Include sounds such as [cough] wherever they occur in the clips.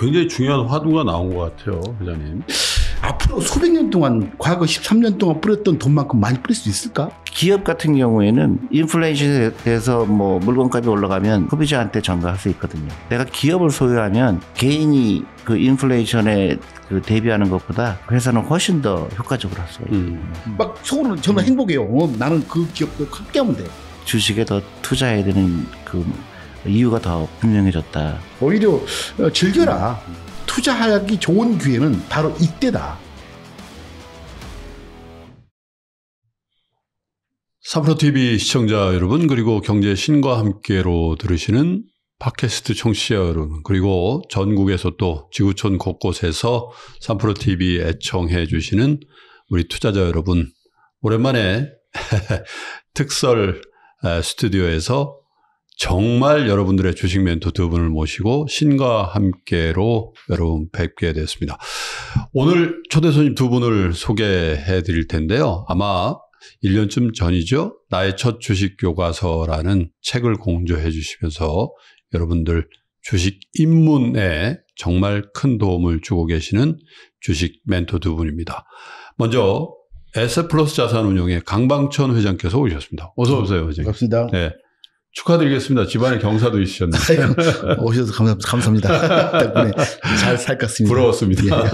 굉장히 중요한 화두가 나온 것 같아요, 회장님. 앞으로 수백 년 동안 과거 13년 동안 뿌렸던 돈만큼 많이 뿌릴 수 있을까? 기업 같은 경우에는 인플레이션에 대해서 뭐 물건값이 올라가면 소비자한테 전가할 수 있거든요. 내가 기업을 소유하면 개인이 그 인플레이션에 그 대비하는 것보다 회사는 훨씬 더 효과적으로 할 수가 있거요 음. 막 속으로는 저는 음. 행복해요. 어, 나는 그 기업도 함께하면 돼. 주식에 더 투자해야 되는 그 이유가 더 분명해졌다. 오히려 어, 즐겨라. 투자하기 좋은 기회는 바로 이때다. 3프로TV 시청자 여러분 그리고 경제 신과 함께로 들으시는 팟캐스트 청취자 여러분 그리고 전국에서 또 지구촌 곳곳에서 3프로TV 애청해 주시는 우리 투자자 여러분 오랜만에 [laughs] 특설 스튜디오에서 정말 여러분들의 주식 멘토 두 분을 모시고 신과 함께로 여러분 뵙게 됐습니다. 오늘 초대 손님 두 분을 소개해 드릴 텐데요. 아마 1년쯤 전이죠. 나의 첫 주식 교과서라는 책을 공조해 주시면서 여러분들 주식 입문에 정말 큰 도움을 주고 계시는 주식 멘토 두 분입니다. 먼저 에세플러스 자산운용의 강방천 회장께서 오셨습니다. 어서 오세요, 회장님. 갑습니다 네. 축하드리겠습니다. 집안에 경사도 있으셨네요. 오셔서 감사, 감사합니다. [laughs] 덕분에 잘 살았습니다. 부러웠습니다. 예.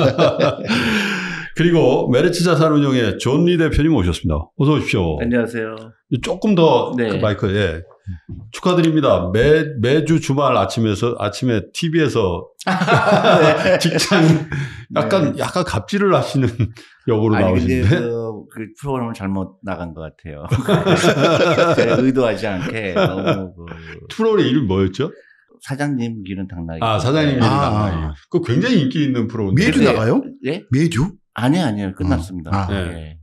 [laughs] 그리고 메르츠 자산운용의 존리 대표님 오셨습니다. 어서 오십시오. 안녕하세요. 조금 더 네. 그 마이크 예. 축하드립니다. 매, 매주 주말 아침에서, 아침에 TV에서 [laughs] 네. 직장, 약간, 네. 약간 갑질을 하시는 역으로 나오시는데. 그, 그, 프로그램을 잘못 나간 것 같아요. [laughs] 제가 의도하지 않게 너무 그. 프로그 이름이 뭐였죠? 사장님 길은 당나귀. 아, 사장님 길은 네. 당나귀. 아. 그 굉장히 인기 있는 프로그램. 매주 나가요? 예? 매주? 아니, 아니요. 끝났습니다. 어. 아. 아. 예. 네.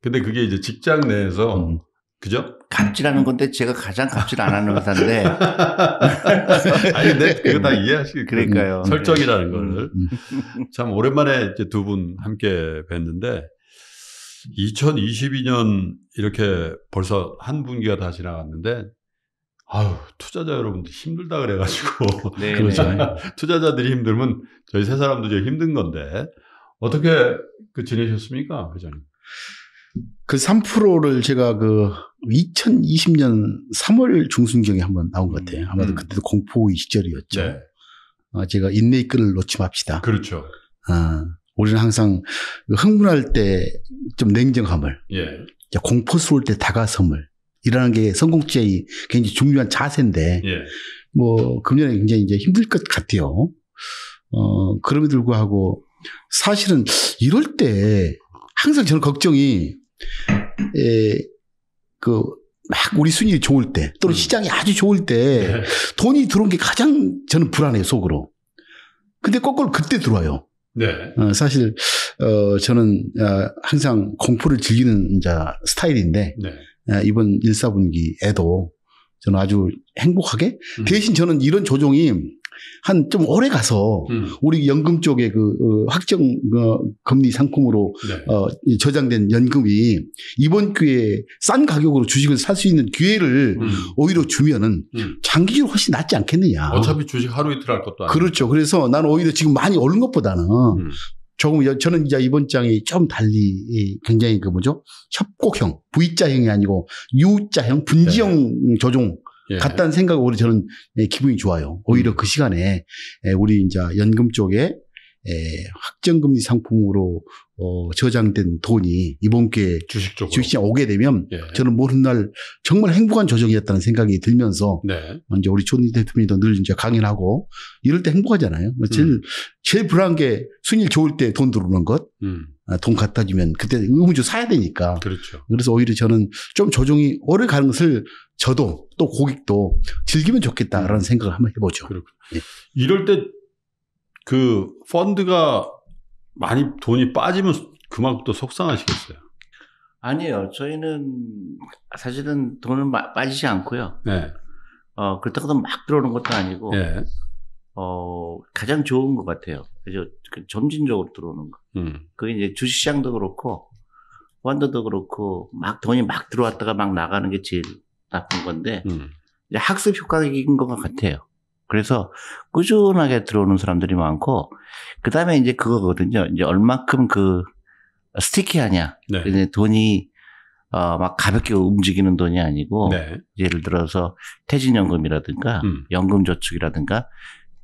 근데 그게 이제 직장 내에서 음. 그죠? 갑질하는 건데 제가 가장 갑질 안 하는 회사인데. [laughs] 아니, 근데 그거 다 이해하실 시 그러니까요. 음, 설정이라는 음, 거를. 음, [laughs] 참 오랜만에 이제 두 분 함께 뵀는데 2022년 이렇게 벌써 한 분기가 다 지나갔는데 아유, 투자자 여러분들 힘들다 그래가지고. 네, 네. 그렇죠. [laughs] 투자자들이 힘들면 저희 세 사람도 이제 힘든 건데 어떻게 그 지내셨습니까, 회장님? 그 3%를 제가 그 2020년 3월 중순경에 한번 나온 것 음. 같아요. 아마도 음. 그때도 공포의 시절이었죠. 네. 아, 제가 인내의 끈을 놓지 맙시다. 그렇죠. 아, 우리는 항상 그 흥분할 때 좀 냉정함을, 예. 공포스러울 때 다가섬을, 이라는 게 성공주의 굉장히 중요한 자세인데, 예. 뭐, 금년에 굉장히 이제 힘들 것 같아요. 어, 그럼에도 불구하고 사실은 이럴 때 항상 저는 걱정이 에그막 우리 순위 좋을 때 또는 음. 시장이 아주 좋을 때 네. 돈이 들어온 게 가장 저는 불안해요 속으로. 근데 거꾸로 그때 들어와요. 네. 어, 사실 어 저는 어, 항상 공포를 즐기는 자 스타일인데 네. 어, 이번 1사분기에도 저는 아주 행복하게 음. 대신 저는 이런 조종이 한좀 오래 가서 음. 우리 연금 쪽에 그 어, 확정 어, 금리 상품으로 네. 어, 저장된 연금이 이번 기회에 싼 가격으로 주식을 살 수 있는 기회를 음. 오히려 주면은 음. 장기적으로 훨씬 낫지 않겠느냐. 어차피 주식 하루 이틀 할 것도 아니고. 그렇죠. 그래서 나는 오히려 지금 많이 오른 것보다는 음. 조금 저는 이제 이번 장이 좀 달리 굉장히 그 뭐죠 협곡형 V자형이 아니고 U자형 분지형 네. 조종 예. 같다는 생각 오히려 저는 예, 기분이 좋아요. 오히려 음. 그 시간에 예, 우리 이제 연금 쪽에 확정금리 상품으로 어, 저장된 돈이 이번 기회에 주식 쪽으로. 주식시장 오게 되면 예. 저는 모든 뭐 날 정말 행복한 조정이었다는 생각이 들면서 네. 이제 우리 존 대표님도 늘 이제 강연하고 이럴 때 행복하잖아요. 제일 음. 제일 불안한 게 순위 좋을 때 돈 들어오는 것, 음. 아, 돈 갖다 주면 그때 의무주 사야 되니까. 그렇죠. 그래서 오히려 저는 좀 조정이 오래 가는 것을 저도 또 고객도 즐기면 좋겠다라는 음. 생각을 한번 해보죠. 그렇군요. 예. 이럴 때 그 펀드가 많이 돈이 빠지면 그만큼 또 속상하시겠어요. 아니에요. 저희는 사실은 돈은 마, 빠지지 않고요. 네. 어, 그렇다고 막 들어오는 것도 아니고, 네. 어, 가장 좋은 것 같아요. 그래서 그 점진적으로 들어오는 거. 음. 그게 이제 주식시장도 그렇고, 펀드도 그렇고, 막 돈이 막 들어왔다가 막 나가는 게 제일 나쁜 건데 음. 학습 효과인 것 같아요. 그래서 꾸준하게 들어오는 사람들이 많고 그 다음에 이제 그거거든요. 이제 얼만큼그 스티키하냐. 네. 이제 돈이 어, 막 가볍게 움직이는 돈이 아니고 네. 예를 들어서 퇴직연금이라든가 음. 연금저축이라든가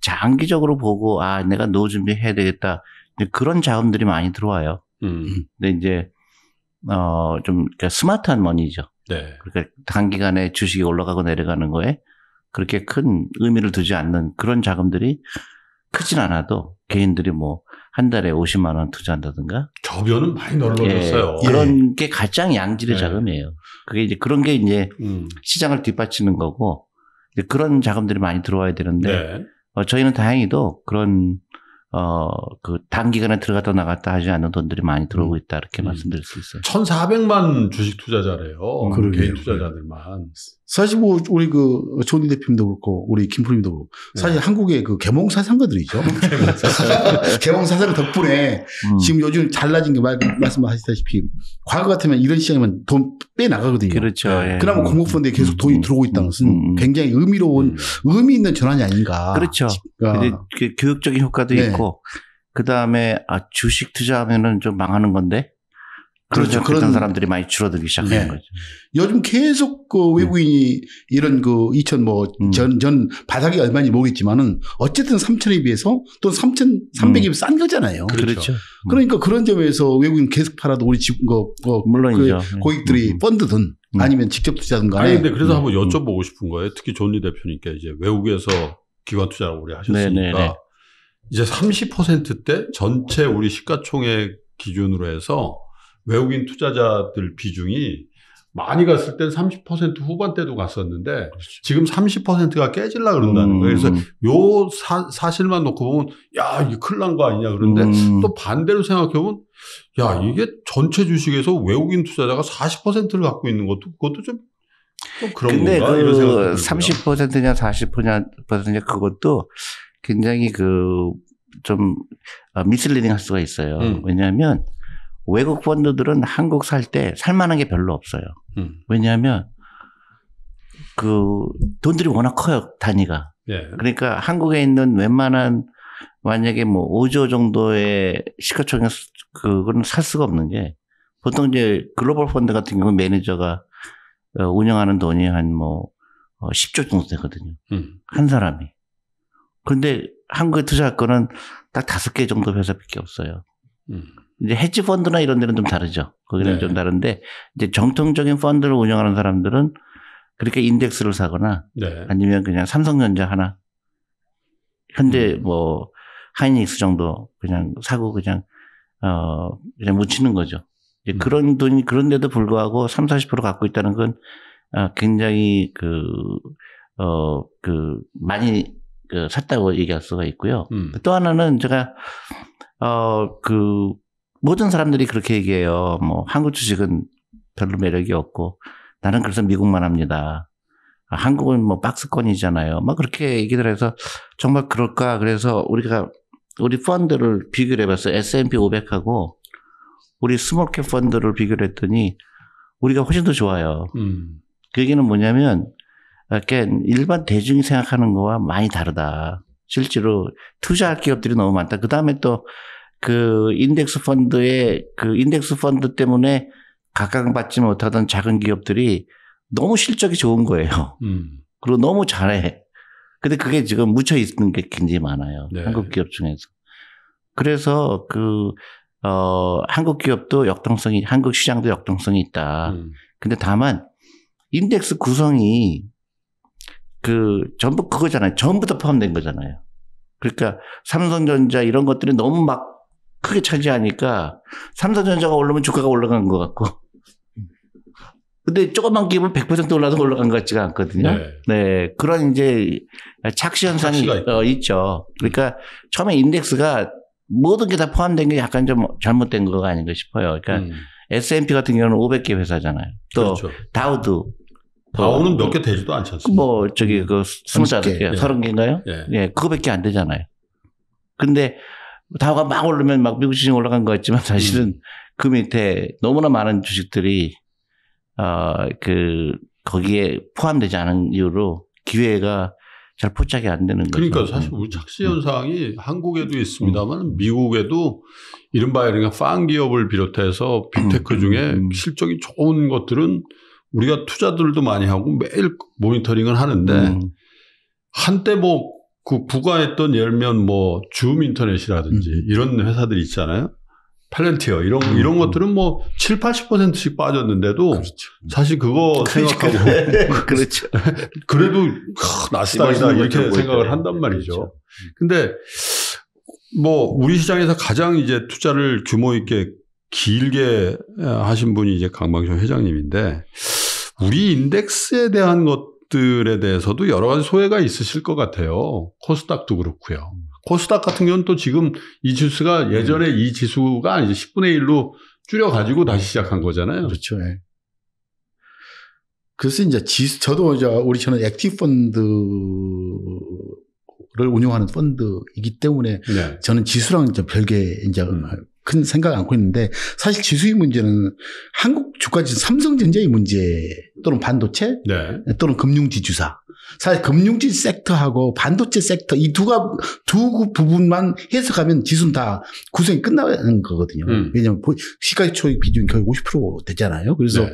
장기적으로 보고 아 내가 노후 준비해야 되겠다 그런 자금들이 많이 들어와요. 음. 근데 이제 어, 좀, 그러니까 스마트한 머니죠. 네. 그러니까 단기간에 주식이 올라가고 내려가는 거에 그렇게 큰 의미를 두지 않는 그런 자금들이 크진 않아도 개인들이 뭐 한 달에 50만 원 투자한다든가 저변은 많이 넓어졌어요. 예, 그런 예. 게 가장 양질의 예. 자금이에요. 그게 이제 그런 게 이제 음. 시장을 뒷받치는 거고 이제 그런 자금들이 많이 들어와야 되는데 네. 어, 저희는 다행히도 그런 어, 그 단기간에 들어갔다 나갔다 하지 않는 돈들이 많이 들어오고 음. 있다 이렇게 음. 말씀드릴 수 있어요. 1,400만 주식 투자자래요. 음, 개인 투자자들만. 사실 뭐 우리 그 조니 대표님도 그렇고 우리 김프림도 그렇고 네. 사실 네. 한국의 그 개몽 사상가들이죠. [laughs] 개몽 사상 [laughs] 덕분에 음. 지금 요즘 잘나진 게 말, 말씀하시다시피 과거 같으면 이런 시장이면 돈 빼 나가거든요. 그렇죠. 네. 예. 그나마 음. 공모펀드에 계속 돈이 음. 들어오고 있다는 음. 것은 음. 음. 굉장히 의미로운 의미 있는 전환이 아닌가. 그렇죠. 아. 그러 교육적인 효과도 네. 있고 그 다음에 아 주식 투자하면은 좀 망하는 건데 그렇죠. 그런 사람들이 많이 줄어들기 시작하는 네. 거죠. 요즘 계속 그 외국인이 네. 이런 그 2천 뭐전전 음. 바닥이 얼마인지 모르겠지만은 어쨌든 3천에 비해서 또 3,300이면 음. 싼 거잖아요. 그렇죠. 그렇죠. 음. 그러니까 그런 점에서 외국인 계속 팔아도 우리 지금 거, 물론그 고객들이 음. 펀드든 음. 아니면 직접 투자든 간에. 아니 근데 그래서 한번 여쭤보고 싶은 거예요. 특히 존 리 대표님께 이제 외국에서 기관 투자를 우리 하셨으니까 네네네. 네, 네. 이제 30%대 전체 우리 시가총액 기준으로 해서 외국인 투자자들 비중이 많이 갔을 땐 30% 후반대도 갔었는데 그렇죠. 지금 30%가 깨질라 그런다는 거예요. 그래서 음. 요 사, 사 실만 놓고 보면 야, 이게 큰일 난 거 아니냐 그런데 음. 또 반대로 생각해 보면 야, 이게 전체 주식에서 외국인 투자자가 40%를 갖고 있는 것도 그것도 좀, 그런 근데 건가? 그 이런 30%냐 40%냐 그것도 굉장히 그 좀 미슬리딩 어, 할 수가 있어요. 음. 왜냐하면 외국 펀드들은 한국 살 때 살만한 게 별로 없어요. 음. 왜냐하면 그 돈들이 워낙 커요 단위가. 예. 그러니까 한국에 있는 웬만한 만약에 뭐 5조 정도의 시가총액 그거는살 수가 없는 게 보통 이제 글로벌 펀드 같은 경우 매니저가 어, 운영하는 돈이 한 뭐 10조 어, 정도 되거든요. 음. 한 사람이. 그런데 한국에 투자할 거는 딱 다섯 개 정도 회사밖에 없어요. 음. 이제 헤지 펀드나 이런 데는 좀 다르죠. 거기는 네. 좀 다른데 이제 정통적인 펀드를 운영하는 사람들은 그렇게 인덱스를 사거나 네. 아니면 그냥 삼성전자 하나 현재 음. 뭐 하이닉스 정도 그냥 사고 그냥 어 그냥 묻히는 거죠. 이제 음. 그런 돈이 그런데도 불구하고 3, 40% 갖고 있다는 건 아, 굉장히 그 어그 어, 그 많이 그 샀다고 얘기할 수가 있고요. 음. 또 하나는 제가 어그 모든 사람들이 그렇게 얘기해요. 뭐 한국 주식은 별로 매력이 없고 나는 그래서 미국만 합니다. 아, 한국은 뭐 박스권이잖아요. 막 그렇게 얘기를 해서 정말 그럴까? 그래서 우리가 우리 펀드를 비교를 해봤어요. S&P 500하고 우리 스몰캡 펀드를 비교를 했더니 우리가 훨씬 더 좋아요. 음. 그 얘기는 뭐냐면 이렇 일반 대중이 생각하는 거와 많이 다르다. 실제로 투자할 기업들이 너무 많다. 그 다음에 또그 인덱스 펀드에그 인덱스 펀드 때문에 각광받지 못하던 작은 기업들이 너무 실적이 좋은 거예요. 음. 그리고 너무 잘해. 근데 그게 지금 묻혀 있는 게 굉장히 많아요. 네. 한국 기업 중에서. 그래서 그, 어, 한국 기업도 역동성이, 한국 시장도 역동성이 있다. 음. 근데 다만, 인덱스 구성이 그, 전부 그거잖아요. 전부 다 포함된 거잖아요. 그러니까 삼성전자 이런 것들이 너무 막 크게 차지하니까 삼성전자가 올르면 주가가 올라간 것 같고. 근데 조금만 기분 100%올라서 올라간 것 같지가 않거든요. 네. 네 그런 이제 착시 현상이 어, 있죠. 그러니까 처음에 인덱스가 모든 게 다 포함된 게 약간 좀 잘못된 거 아닌가 싶어요. 그러니까 음. S&P 같은 경우는 500개 회사잖아요. 또 그렇죠. 다우도 다우는 몇 개 되지도 않지 않습니까? 뭐 저기 그 스무 개, 서른 개인가요? 예, 네. 그거밖에 안 되잖아요. 근데 다우가 막 오르면 막 미국 주식 올라간 것 같지만 음. 사실은 음. 그 밑에 너무나 많은 주식들이 어그 거기에 포함되지 않은 이유로 기회가 잘 포착이 안 되는 거죠. 그러니까 사실 우 착시 현상이 음. 음. 한국에도 있습니다만 음. 미국에도 이른바 그러니까 팡 기업을 비롯해서 빅테크 음. 중에 실적이 좋은 것들은 우리가 투자들도 많이 하고 매일 모니터링을 하는데 한때 뭐그 부과했던 열면뭐 줌 인터넷이라든지 음. 이런 회사들 있잖아요. 팔렌티어 이런 음. 이런 것들은 뭐 7, 80%씩 빠졌는데도 그렇죠. 음. 사실 그거 그러니까 생각하고 그러니까 그러니까 [laughs] 그렇죠. 그래도 아, 나스닥이다 이렇게 생각을 네. 한단 말이죠. 그렇죠. 음. 근데 뭐 우리 시장에서 가장 이제 투자를 규모 있게 길게 하신 분이 이제 강방정 회장님인데 우리 인덱스에 대한 것 주식들에 대해서도 여러 가지 소외가 있으실 것 같아요. 코스닥도 그렇고요. 코스닥 같은 경우는 또 지금 이 지수가 예전에 네. 이 지수가 이제 10분의 1로 줄여가지고 다시 시작한 거잖아요. 그렇죠. 예. 그래서 이제 지수, 저도 이제 우리처럼 액티브 펀드를 운영하는 펀드이기 때문에 네. 저는 지수랑 이제 별개 이제 음. 큰 생각을 안고 있는데 사실 지수의 문제는 한국 주가지 삼성전자의 문제 또는 반도체 네. 또는 금융지주사 사실 금융지 섹터하고 반도체 섹터 이 두가 두 부분만 해석하면 지수는 다 구성이 끝나는 거거든요. 음. 왜냐하면 시가총액 비중이 거의 50% 되잖아요. 그래서 네.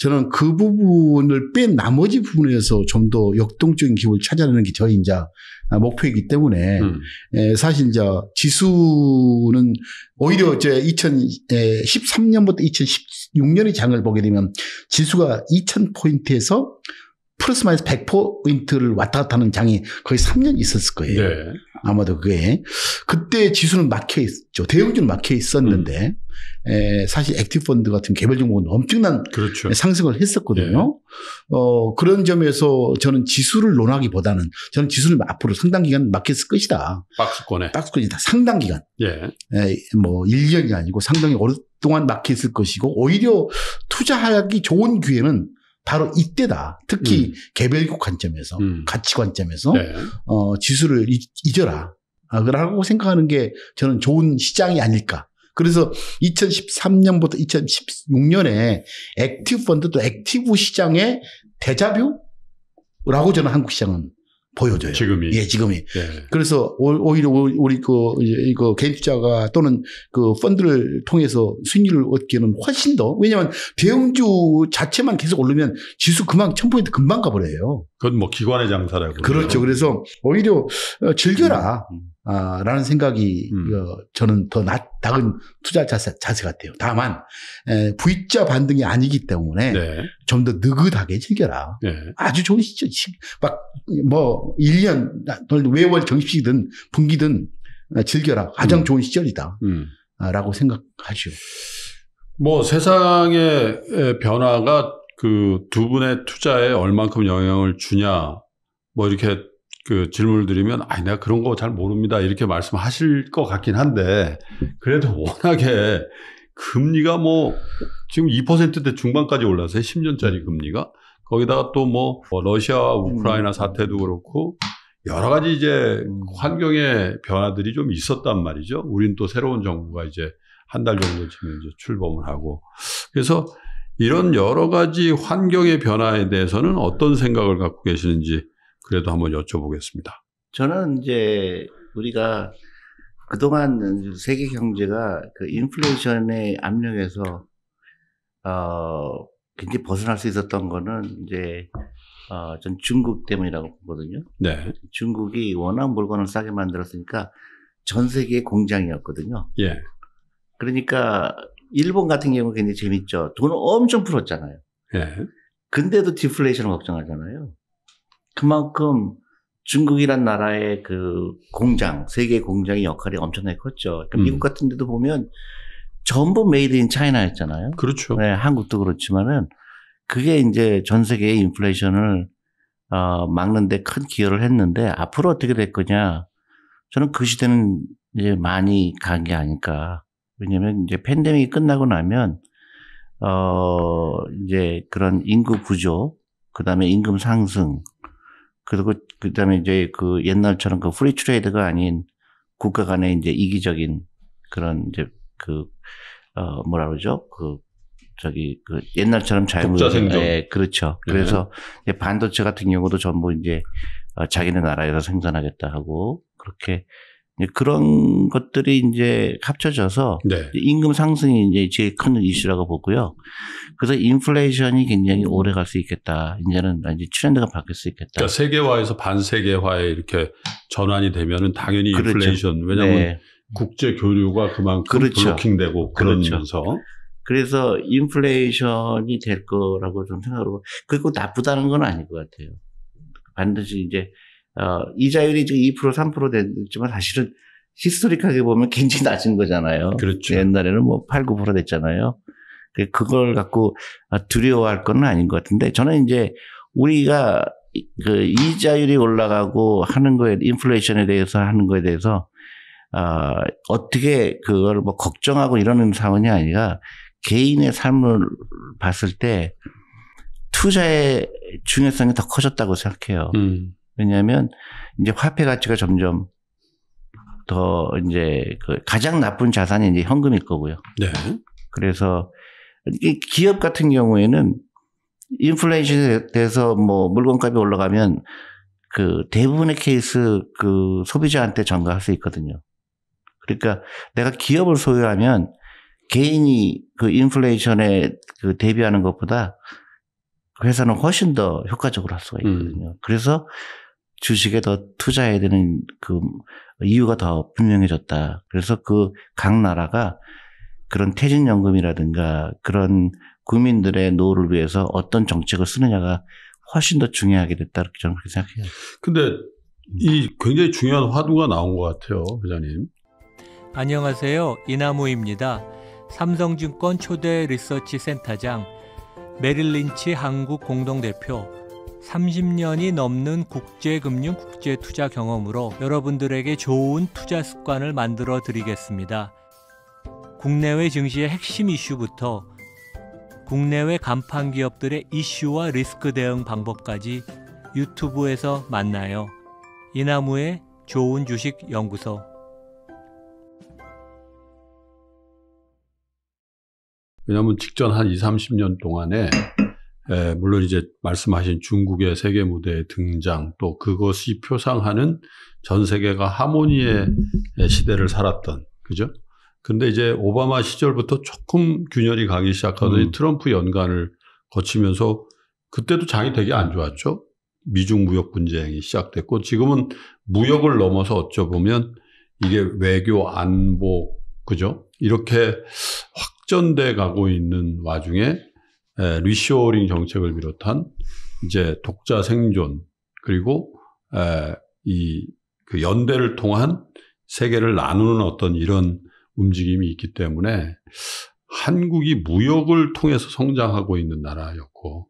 저는 그 부분을 뺀 나머지 부분에서 좀 더 역동적인 기업을 찾아내는 게 저희 이제 아, 목표이기 때문에 음. 예, 사실 저 지수는 오히려 이 2013년부터 2016년의 장을 보게 되면 지수가 2000포인트에서 플러스 마이너스 100포인트를 왔다 갔다 하는 장이 거의 3년 있었을 거예요. 네. 아마도 그게 그때 지수는 막혀 있죠. 대형주는 막혀 있었는데 음. 에, 사실 액티브 펀드 같은 개별 종목은 엄청난 그렇죠. 상승을 했었거든요. 예. 어, 그런 점에서 저는 지수를 논하기보다는 저는 지수는 앞으로 상당 기간 막혔을 것이다. 박스권에 박스권이다. 상당 기간. 예. 에, 뭐 1년이 아니고 상당히 오랫동안 막혀 있을 것이고 오히려 투자하기 좋은 기회는 바로 이때다. 특히 음. 개별국 관점에서 음. 가치 관점에서 네. 어, 지수를 잊어라. 아, 라고 생각하는 게 저는 좋은 시장이 아닐까. 그래서 2013년부터 2016년에 액티브 펀드 또 액티브 시장의 대자뷰라고 저는 한국 시장은 보여줘요. 지금이. 예, 지금이. 예. 그래서 오히려 우리 그, 이그 개인 투자가 또는 그 펀드를 통해서 순위를 얻기에는 훨씬 더 왜냐하면 대형주 자체만 계속 오르면 지수 금방 천포인트 금방 가버려요. 그건 뭐 기관의 장사라고. 그렇죠. 그래서 오히려 어, 즐겨라. 음. 음. 아, 라는 생각이 음. 어, 저는 더 낫, 다은 투자 자세, 자세 같아요. 다만 에, V자 반등이 아니기 때문에 네. 좀더 느긋하게 즐겨라. 네. 아주 좋은 시점, 막뭐 1년 외월 정식이든 분기든 즐겨라. 가장 음. 좋은 시절이다. 음. 아, 라고 생각하죠. 뭐 세상의 변화가 그 두 분의 투자에 얼만큼 영향을 주냐 뭐 이렇게 그 질문을 드리면 아 내가 그런 거 잘 모릅니다 이렇게 말씀하실 것 같긴 한데 그래도 [laughs] 워낙에 금리가 뭐 지금 2%대 중반까지 올라서 10년짜리 금리가 거기다가 또뭐 어, 러시아 우크라이나 음. 사태도 그렇고 여러 가지 이제 음. 환경의 변화들이 좀 있었단 말이죠. 우린 또 새로운 정부가 이제 한 달 정도 지면 이제 출범을 하고 그래서 이런 여러 가지 환경의 변화에 대해서는 어떤 생각을 갖고 계시는지 그래도 한번 여쭤보겠습니다. 저는 이제 우리가 그동안 세계 경제가 그 인플레이션의 압력에서 어 굉장히 벗어날 수 있었던 거는 이제 어전 중국 때문이라고 보거든요. 네. 중국이 워낙 물건을 싸게 만들었으니까 전 세계 공장이었거든요. 예. 그러니까 일본 같은 경우 굉장히 재밌죠. 돈 엄청 풀었잖아요. 예. 근데도 디플레이션을 걱정하잖아요. 그만큼 중국이란 나라의 그 공장, 세계 공장의 역할이 엄청나게 컸죠. 그러니까 음. 미국 같은 데도 보면 전부 메이드 인 차이나였잖아요. 그렇죠. 네, 한국도 그렇지만은 그게 이제 전 세계의 인플레이션을 어, 막는데 큰 기여를 했는데 앞으로 어떻게 될 거냐. 저는 그 시대는 이제 많이 간 게 아닐까. 왜냐면 이제 팬데믹이 끝나고 나면 어, 이제 그런 인구 구조, 그 다음에 임금 상승, 그리고 그다음에 이제 그 옛날처럼 그 프리 트레이드가 아닌 국가 간의 이제 이기적인 그런 이제 그 어 뭐라 그러죠? 그 저기 그 옛날처럼 자유무 예, 그렇죠. 네. 그래서 네. 반도체 같은 경우도 전부 이제 어 자기네 나라에서 생산하겠다 하고 그렇게 예, 그런 것들이 이제 합쳐져서 네. 임금 상승이 이제 제일 큰 이슈라고 보고요. 그래서 인플레이션이 굉장히 음. 오래 갈 수 있겠다. 이제는 이제 트렌드가 바뀔 수 있겠다. 그러니까 세계화에서 반세계화에 이렇게 전환이 되면은 당연히 그렇죠. 인플레이션 왜냐하면 네. 국제 교류가 그만큼 그렇죠. 블로킹되고 그렇죠. 그러면서 그렇죠. 그래서 인플레이션이 될 거라고 좀 생각하고 그리고 나쁘다는 건 아닌 것 같아요. 반드시 이제 어, 이자율이 지금 2% 3% 됐지만 사실은 히스토리하게 보면 굉장히 낮은 거잖아요. 그렇죠. 옛날에는 뭐 8, 9% 됐잖아요. 그, 그걸 갖고 어, 두려워할 건 아닌 것 같은데 저는 이제 우리가 그 이자율이 올라가고 하는 거에 인플레이션에 대해서 하는 거에 대해서 아, 어떻게 그걸 뭐 걱정하고 이러는 상황이 아니라 개인의 삶을 봤을 때 투자의 중요성이 더 커졌다고 생각해요. 음. 왜냐하면 이제 화폐 가치가 점점 더 이제 그 가장 나쁜 자산이 이제 현금일 거고요. 네. 그래서 기업 같은 경우에는 인플레이션에 대해서 뭐 물건값이 올라가면 그 대부분의 케이스 그 소비자한테 전가할 수 있거든요. 그러니까 내가 기업을 소유하면 개인이 그 인플레이션에 그 대비하는 것보다 그 회사는 훨씬 더 효과적으로 할 수가 음. 있거든요. 음. 그래서 주식에 더 투자해야 되는 그 이유가 더 분명해졌다. 그래서 그 각 나라가 그런 퇴직연금이라든가 그런 국민들의 노후를 위해서 어떤 정책을 쓰느냐가 훨씬 더 중요하게 됐다. 저는 그렇게 생각해요. 근데 음. 이 굉장히 중요한 화두가 나온 것 같아요, 회장님. 안녕하세요. 이나무입니다. 삼성증권 초대 리서치 센터장 메릴린치 한국 공동대표 30년이 넘는 국제금융 국제투자 경험으로 여러분들에게 좋은 투자 습관을 만들어 드리겠습니다. 국내외 증시의 핵심 이슈부터 국내외 간판 기업들의 이슈와 리스크 대응 방법까지 유튜브에서 만나요. 이나무의 좋은 주식 연구소. 왜냐하면 직전 한 2, 30년 동안에 에, 예, 물론 이제 말씀하신 중국의 세계 무대의 등장 또 그것이 표상하는 전 세계가 하모니의 예, 시대를 살았던 그죠? 근데 이제 오바마 시절부터 조금 균열이 가기 시작하더니 음. 트럼프 연간을 거치면서 그때도 장이 되게 안 좋았죠. 미중 무역 분쟁이 시작됐고 지금은 무역을 넘어서 어쩌보면 이게 외교 안보 그죠? 이렇게 확전돼 가고 있는 와중에 예, 리쇼어링 정책을 비롯한 이제 독자 생존 그리고 이그 연대를 통한 세계를 나누는 어떤 이런 움직임이 있기 때문에 한국이 무역을 통해서 성장하고 있는 나라였고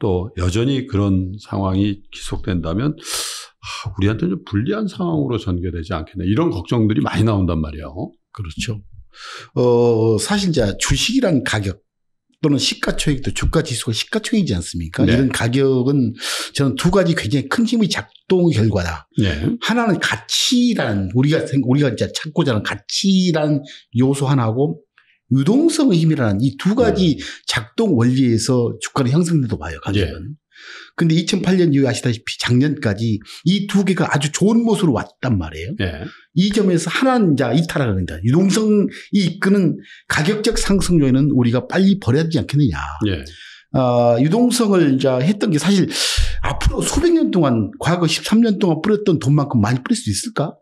또 여전히 그런 상황이 계속된다면 아, 우리한테 좀 불리한 상황으로 전개되지 않겠나 이런 걱정들이 많이 나온단 말이에요. 그렇죠. 어 사실 이제 주식이란 가격 또는 시가총액도 주가지수가 시가총액이지 않습니까? 네. 이런 가격은 저는 두 가지 굉장히 큰 힘의 작동 결과다. 네. 하나는 가치란 우리가 우리가 이제 찾고자 하는 가치란 요소 하나고 유동성의 힘이라는 이 두 가지 네. 작동 원리에서 주가는 형성돼도 봐요. 가격은. 네. 근데 2008년 이후 아시다시피 작년까지 이 두 개가 아주 좋은 모습으로 왔단 말이에요. 네. 이 점에서 하나는 이제 이탈하 합니다. 유동성이 이끄는 가격적 상승 요인은 우리가 빨리 버려야 되지 않겠느냐. 네. 어, 유동성을 이제 했던 게 사실 앞으로 수백 년 동안 과거 13년 동안 뿌렸던 돈만큼 많이 뿌릴 수 있을까?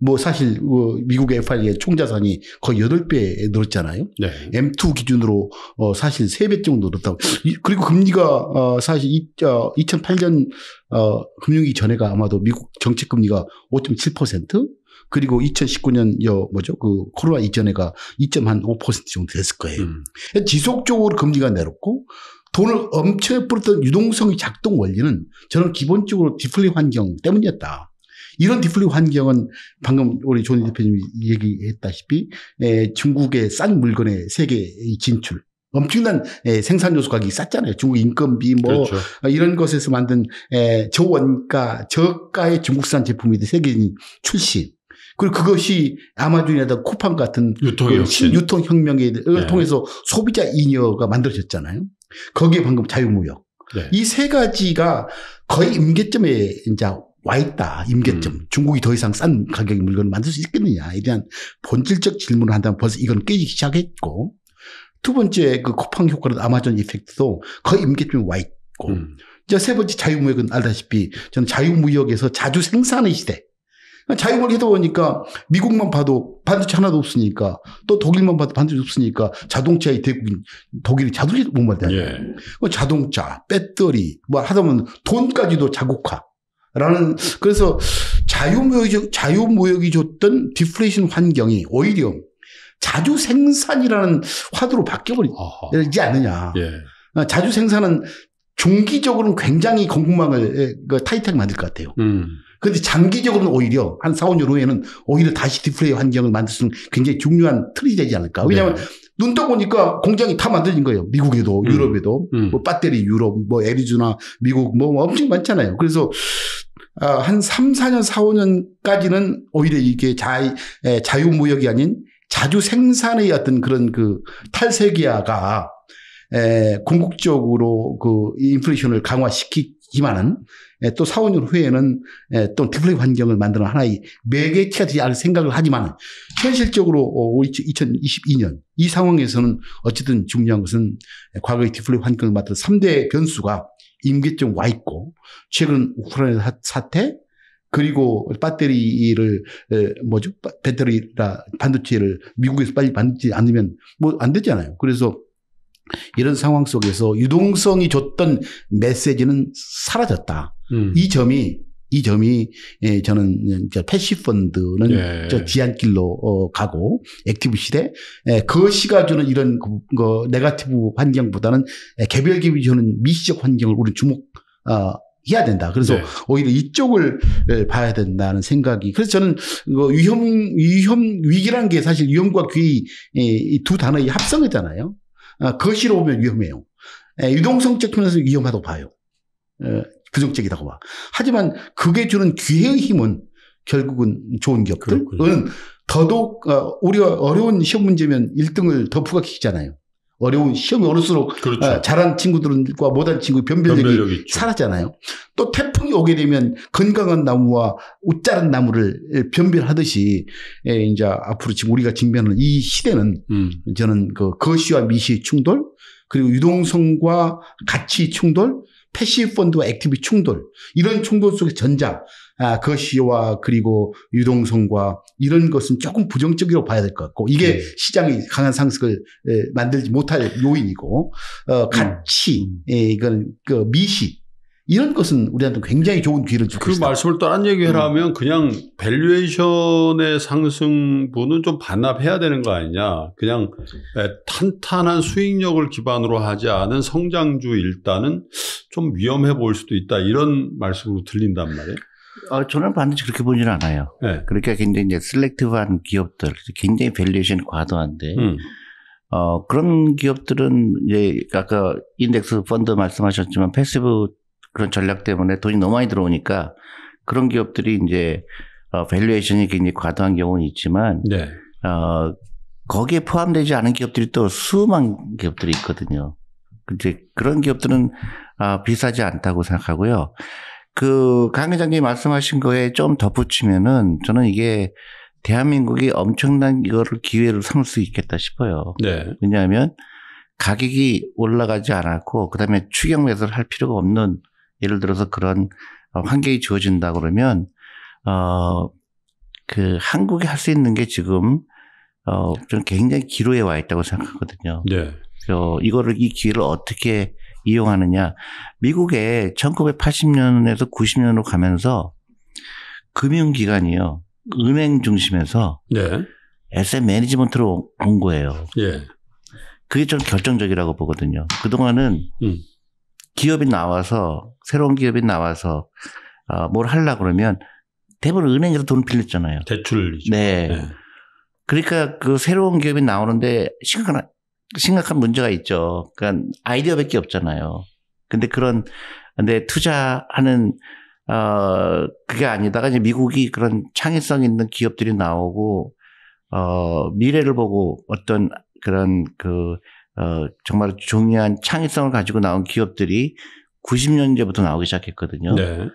뭐 사실 어, 미국 FRE의 총자산이 거의 8배에 늘었잖아요. 네. M2 기준으로 어 사실 3배 정도 늘었다고. 그리고 금리가 어 사실 2, 어 2008년 어 금융위기 전에가 아마도 미국 정책 금리가 5.7% 그리고 2019년 여 뭐죠 그 코로나 이전에가 2.5% 정도 됐을 거예요. 음. 지속적으로 금리가 내렸고 돈을 엄청 뿌렸던 유동성의 작동 원리는 저는 기본적으로 디플레 환경 때문이었다. 이런 디플레이 환경은 방금 우리 조니 대표님이 얘기했다시피 에, 중국의 싼 물건의 세계 진출 엄청난 생산 요소 가격이 쌌잖아요. 중국 인건비 뭐 그렇죠. 어, 이런 것에서 만든 저원가 저가의 중국산 제품이 세계인 출시. 그리고 그것이 아마존이나 쿠팡 같은 유통 그 혁명을 네. 통해서 소비자 인여가 만들어졌잖아요. 거기에 방금 자유무역. 네. 이세 가지가 거의 임계점에 이제 와 있다. 임계점. 음. 중국이 더 이상 싼 가격의 물건을 만들 수 있겠느냐에 대한 본질적 질문을 한다면 벌써 이건 깨지기 시작했고 두 번째 그 쿠팡 효과로 아마존 이펙트도 거의 임계점에 와 있고 음. 이제 세 번째 자유무역은 알다시피 저는 자유무역에서 자주 생산의 시대. 그러니까 자유무역 이다 보니까 미국만 봐도 반도체 하나도 없으니까 또 독일만 봐도 반도체 없으니까 자동차의 대국인 독일이 자동차도 못만들 예. 그 자동차, 배터리 뭐 하다 보면 돈까지도 자국화. 라는 그래서 자유무역이, 자유무역이 줬던 디플레이션 환경이 오히려 자주 생산이라는 화두로 바뀌어버리지 않느냐. 예. 아, 자주 생산은 중기적으로는 굉장히 공급망을 예, 그 타이트하게 만들 것 같아요. 그런데 음. 장기적으로는 오히려 한 4, 5년 후에는 오히려 다시 디플레이 환경을 만들 수 있는 굉장히 중요한 틀이 되지 않을까. 왜냐하면 네. 눈떠 보니까 공장이 다 만들어진 거예요. 미국에도, 음. 유럽에도, 뭐 음. 음. 뭐 배터리 유럽, 뭐에리조나 미국 뭐 엄청 많잖아요. 그래서 어, 한 3, 4년, 4, 5년까지는 오히려 이게 자, 예, 자유무역이 아닌 자주 생산의 어떤 그런 그 탈세기화가 에, 예, 궁극적으로 그 인플레이션을 강화시키지만은 에, 예, 또 4, 5년 후에는 에, 또 디플레이 환경을 만드는 하나의 매개체가 되지 않을 생각을 하지만 현실적으로 어, 2022년 이 상황에서는 어쨌든 중요한 것은 과거의 디플레이 환경을 만든 3대 변수가 임계점 와 있고 최근 우크라이나 사태 그리고 배터리를 뭐죠 배터리라 반도체를 미국에서 빨리 만들지 않으면 뭐 안 되잖아요. 그래서 이런 상황 속에서 유동성이 줬던 메시지는 사라졌다. 음. 이 점이 이 점이 예, 저는 패시 펀드는 예. 저 지한길로 어, 가고 액티브 시대 예, 그 시가 주는 이런 그, 그 네가티브 환경보다는 예, 개별 기업이 주는 미시적 환경을 우리 주목 어, 해야 된다. 그래서 네. 오히려 이쪽을 예, 봐야 된다는 생각이. 그래서 저는 그 위험, 위험, 위기란 게 사실 위험과 귀이두 예, 단어의 합성이잖아요. 아, 거시로 오면 위험해요. 유동성적 표현에서 위험하다고 봐요. 부정적이라고 봐. 하지만 그게 주는 기회의 힘은 결국은 좋은 기업들은 그렇군요. 더더욱 어, 우리가 어려운 시험 문제면 1등을 더 부각시키잖아요. 어려운 시험이 어느수록 그렇죠. 어, 잘한 친구들과 못한 친구 변별력이, 변별력이 사라잖아요. 또 태풍이 오게 되면 건강한 나무와 웃자란 나무를 변별하듯이 이제 앞으로 지금 우리가 직면하는 이 시대는 음. 저는 그 거시와 미시의 충돌 그리고 유동성과 가치 충돌 패시브 펀드와 액티브 충돌 이런 충돌 속의 전작 아, 거시와 그리고 유동성과 이런 것은 조금 부정적으로 봐야 될 것 같고 이게 네. 시장이 강한 상승을 만들지 못할 요인이고 어, 음. 가치 음. 이건 그미식 이런 것은 우리한테 굉장히 좋은 기회를 주고 그 있다. 그 말씀을 또 한 얘기하면 음. 그냥 밸류에이션의 상승분은 좀 반납해야 되는 거 아니냐. 그냥 예, 탄탄한 수익력을 기반으로 하지 않은 성장주 일단은 좀 위험해 보일 수도 있다. 이런 말씀으로 들린단 말이에요. 어, 저는 반드시 그렇게 보지는 않아요. 네. 예. 그렇게 그러니까 굉장히 이제 슬렉티브한 기업들, 굉장히 밸류에이션 과도한데 음. 어, 그런 기업들은 이제 아까 인덱스 펀드 말씀하셨지만 패시브 그런 전략 때문에 돈이 너무 많이 들어오니까 그런 기업들이 이제 어, 밸류에이션이 굉장히 과도한 경우는 있지만 네. 어, 거기에 포함되지 않은 기업들이 또 수많은 기업들이 있거든요. 이제 그런 기업들은 어, 비싸지 않다고 생각하고요. 그강 회장님 말씀하신 거에 좀 덧붙이면은 저는 이게 대한민국이 엄청난 이거를 기회로 삼을 수 있겠다 싶어요. 네. 왜냐하면 가격이 올라가지 않았고 그다음에 추경 매수를 할 필요가 없는 예를 들어서 그런 어, 환경이 주어진다 그러면 어 그 한국이 할 수 있는 게 지금 어좀 굉장히 기로에 와 있다고 생각하거든요. 네. 그 이거를 이 기회를 어떻게 이용하느냐. 미국에 1980년에서 90년으로 가면서 금융기관이요. 은행 중심에서 네. 에셋 매니지먼트로 온 거예요. 예. 그게 좀 결정적이라고 보거든요. 그동안은 음. 기업이 나와서 새로운 기업이 나와서 어, 뭘 하려 그러면 대부분 은행에서 돈 빌렸잖아요. 대출이죠. 네. 네. 그러니까 그 새로운 기업이 나오는데 심각한 심각한 문제가 있죠. 그러니까 아이디어밖에 없잖아요. 근데 그런 근데 투자하는 어 그게 아니다가 이제 미국이 그런 창의성 있는 기업들이 나오고 어 미래를 보고 어떤 그런 그 어, 정말 중요한 창의성을 가지고 나온 기업들이 90년대부터 나오기 시작했거든요. 네.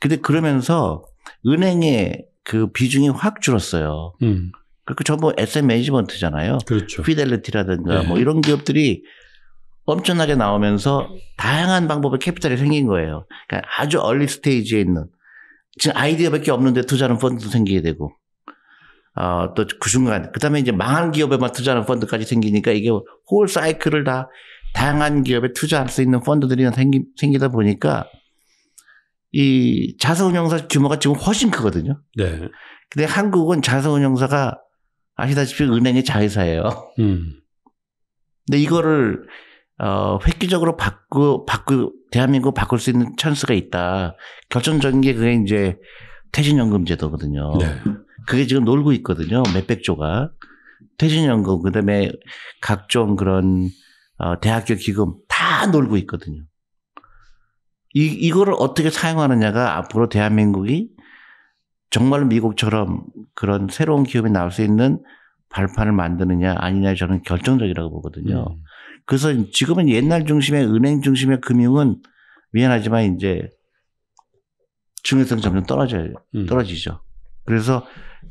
근데 그러면서 은행의 그 비중이 확 줄었어요. 음. 그리고 전부 SM 매니지먼트잖아요. 그렇죠. 피델리티라든가 네. 뭐 이런 기업들이 엄청나게 나오면서 다양한 방법의 캐피탈이 생긴 거예요. 그러니까 아주 얼리 스테이지에 있는 지금 아이디어밖에 없는데 투자하는 펀드도 생기게 되고 어, 또그 순간, 그 다음에 이제 망한 기업에만 투자하는 펀드까지 생기니까 이게 홀 사이클을 다 다양한 기업에 투자할 수 있는 펀드들이 생기, 생기다 보니까 이 자산운용사 규모가 지금 훨씬 크거든요. 네. 근데 한국은 자산운용사가 아시다시피 은행의 자회사예요. [laughs] 음. 근데 이거를 어, 획기적으로 바꾸, 바꾸, 대한민국 바꿀 수 있는 찬스가 있다. 결정적인 게 그게 이제 퇴직연금 제도거든요. 네. 그게 지금 놀고 있거든요. 몇백 조가. 퇴진연금, 그 다음에 각종 그런, 어, 대학교 기금 다 놀고 있거든요. 이, 이거를 어떻게 사용하느냐가 앞으로 대한민국이 정말 미국처럼 그런 새로운 기업이 나올 수 있는 발판을 만드느냐 아니냐 저는 결정적이라고 보거든요. 음. 그래서 지금은 옛날 중심의 은행 중심의 금융은 미안하지만 이제 중요성 점점 떨어져요. 음. 떨어지죠. 그래서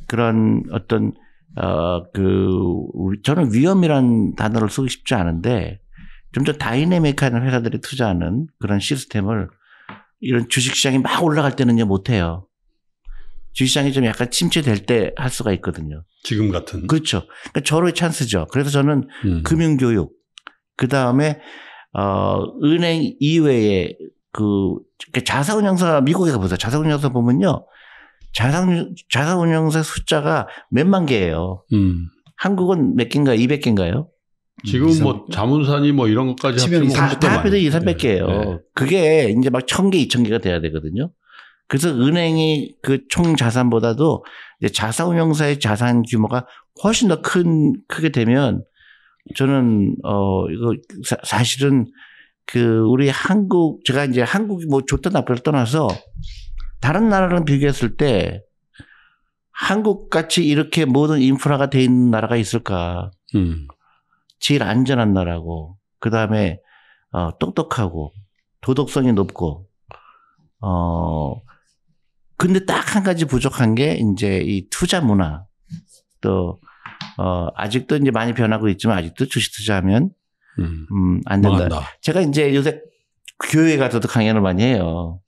그런 어떤 어그 저는 위험이란 단어를 쓰고 싶지 않은데 좀 더 다이내믹한 회사들이 투자하는 그런 시스템을 이런 주식시장이 막 올라갈 때는요 못해요. 주식시장이 좀 약간 침체될 때 할 수가 있거든요. 지금 같은. 그렇죠. 그러니까 저로의 찬스죠. 그래서 저는 음. 금융교육, 그 다음에, 어, 은행 이외에 그, 자사운용사, 미국에 가보세요. 자사운영사 보면요. 자산, 자산 운용사 숫자가 몇만 개예요. 음. 한국은 몇 개인가? 200개인가요? 지금 2, 뭐자문사니뭐 이런 것까지 하면 다, 다 합해도 2, 300개예요. 네. 그게 이제 막 1000개, 2000개가 돼야 되거든요. 그래서 은행이 그 총 자산보다도 이제 자산운용사의 자산 규모가 훨씬 더 큰 크게 되면 저는 어 이거 사, 사실은 그 우리 한국 제가 이제 한국이 뭐 좋다 나쁘다 떠나서 다른 나라랑 비교했을 때 한국같이 이렇게 모든 인프라가 돼 있는 나라가 있을까? 음. 제일 안전한 나라고 그 다음에 어, 똑똑하고 도덕성이 높고 어 근데 딱 한 가지 부족한 게 이제 이 투자 문화 또 어, 아직도 이제 많이 변하고 있지만 아직도 주식 투자하면 음, 음 안 된다. 뭐 제가 이제 요새 교회 가서도 강연을 많이 해요.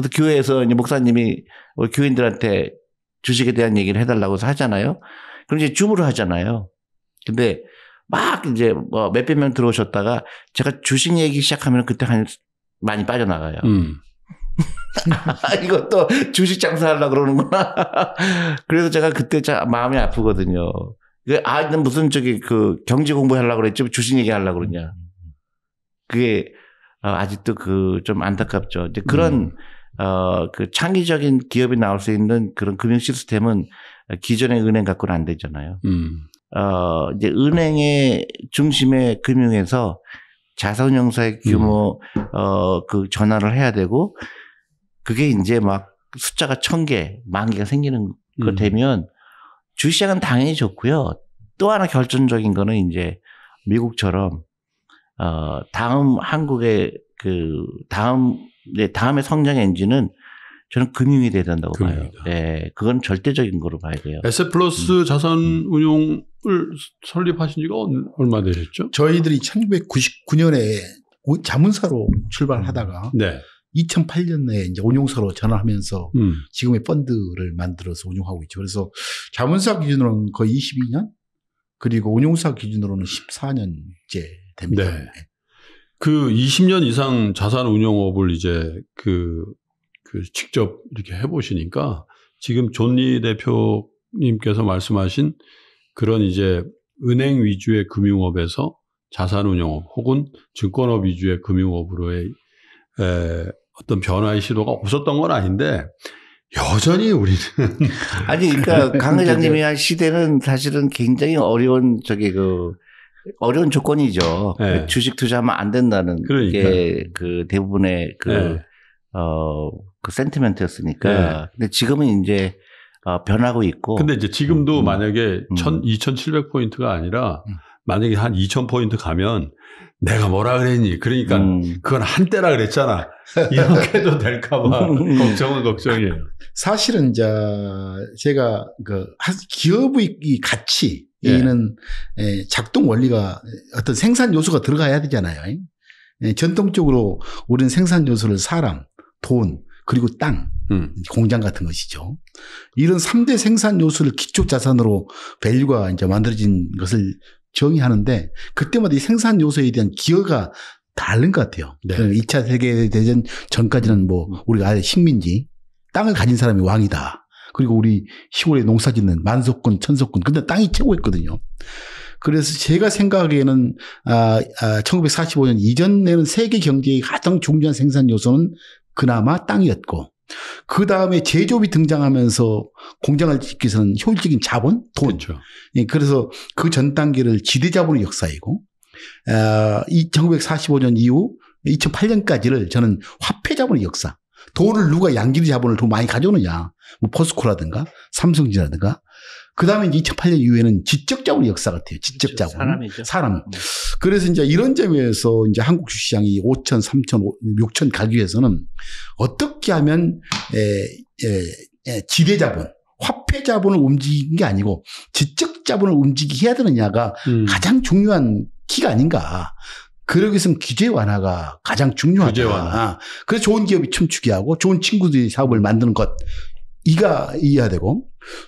그래서 교회에서 이제 목사님이 어, 교인들한테 주식에 대한 얘기를 해달라고 해서 하잖아요. 그럼 이제 줌으로 하잖아요. 근데 막 이제 뭐 몇백 명 들어오셨다가 제가 주식 얘기 시작하면 그때 한 많이 빠져나가요. 음. [laughs] 이것도 주식 장사하려 고 그러는구나. [laughs] 그래서 제가 그때 참 마음이 아프거든요. 그 아, 난 무슨 저기 그 경제 공부하려고 그랬지 주식 얘기하려고 그러냐. 그게 어, 아직도 그 좀 안타깝죠. 이제 그런 음. 어, 그 창의적인 기업이 나올 수 있는 그런 금융 시스템은 기존의 은행 갖고는 안 되잖아요. 음. 어, 이제 은행의 중심의 금융에서 자산운사의 음. 규모, 음. 어, 그 전환을 해야 되고 그게 이제 막 숫자가 천 개, 만 개가 생기는 거 그 음. 되면 주식시장은 당연히 좋고요. 또 하나 결정적인 거는 이제 미국처럼 어, 다음 한국의 그 다음 네, 다음에 성장 엔진은 저는 금융이 돼야 된다고 금융이다. 봐요. 네, 그건 절대적인 거로 봐야 돼요. 에세 플러스 음. 자산 음. 운용을 설립하신 지가 얼마 되셨죠? 저희들이 1999년에 자문사로 출발하다가 음. 네. 2008년에 이제 운용사로 전환하면서 음. 지금의 펀드를 만들어서 운용하고 있죠. 그래서 자문사 기준으로는 거의 22년 그리고 운용사 기준으로는 14년째 됩니다. 네. 네. 그 20년 이상 자산 운용업을 이제 그, 그 직접 이렇게 해보시니까 지금 존 리 대표님께서 말씀하신 그런 이제 은행 위주의 금융업에서 자산 운용업 혹은 증권업 위주의 금융업으로의 에, 어떤 변화의 시도가 없었던 건 아닌데 여전히 우리는 아니 그러니까 [laughs] 강회장님이한 시대는 사실은 굉장히 어려운 저기 그 어려운 조건이죠. 그 네. 주식 투자하면 안 된다는 그러니까. 게그 대부분의 그 네. 어, 그 센티멘트였으니까. 네. 근데 지금은 이제 어, 변하고 있고. 근데 이제 지금도 음, 음 만약에 음. 1 2,700 포인트가 아니라 음. 만약에 한2,000 포인트 가면 내가 뭐라 그랬니? 그러니까 음. 그건 한때라 그랬잖아. [laughs] 이렇게 해도 될까봐 음. 걱정은 걱정이에요. 사실은 이제 제가 그 기업의 이 가치 예. 이는 예. 작동 원리가 어떤 생산 요소가 들어가야 되잖아요. 예, 전통적으로 우리는 생산 요소를 사람, 돈, 그리고 땅, 음. 공장 같은 것이죠. 이런 3대 생산 요소를 기초 자산으로 밸류가 이제 만들어진 것을 정의하는데 그때마다 이 생산 요소에 대한 기여가 다른 것 같아요. 네. 2차 그 세계대전 전까지는 뭐 우리가 아예 식민지, 땅을 가진 사람이 왕이다. 그리고 우리 시골에 농사 짓는 만석군, 천석군. 근데 땅이 최고였거든요. 그래서 제가 생각하기에는 아, 아 1945년 이전에는 세계 경제의 가장 중요한 생산 요소는 그나마 땅이었고 그 다음에 제조업이 등장하면서 공장을 짓기 위해서는 효율적인 자본, 돈. 그렇죠. 예, 그래서 그 전 단계를 지대 자본의 역사이고 아, 1945년 이후 2008년까지를 저는 화폐 자본의 역사. 돈을 누가 양질의 자본을 더 많이 가져오느냐. 뭐 포스코라든가 삼성전자라든가. 그 다음에 이제 2008년 이후에는 지적 자본의 역사 같아요. 지적 그렇죠. 자본. 사람이죠. 사람. 음. 그래서 이제 이런 점에서 이제 한국 주시장이 5천, 3천, 6천 가기 위해서는 어떻게 하면 에, 에, 에 지대 자본, 화폐 자본을 움직이는게 아니고 지적 자본을 움직이게 해야 되느냐가 음. 가장 중요한 키가 아닌가. 그러기 위해서는 규제 완화가 가장 중요하다. 규제 완화. 아, 그래서 좋은 기업이 춤추게 하고 좋은 친구들이 사업을 만드는 것. 이가 이해되고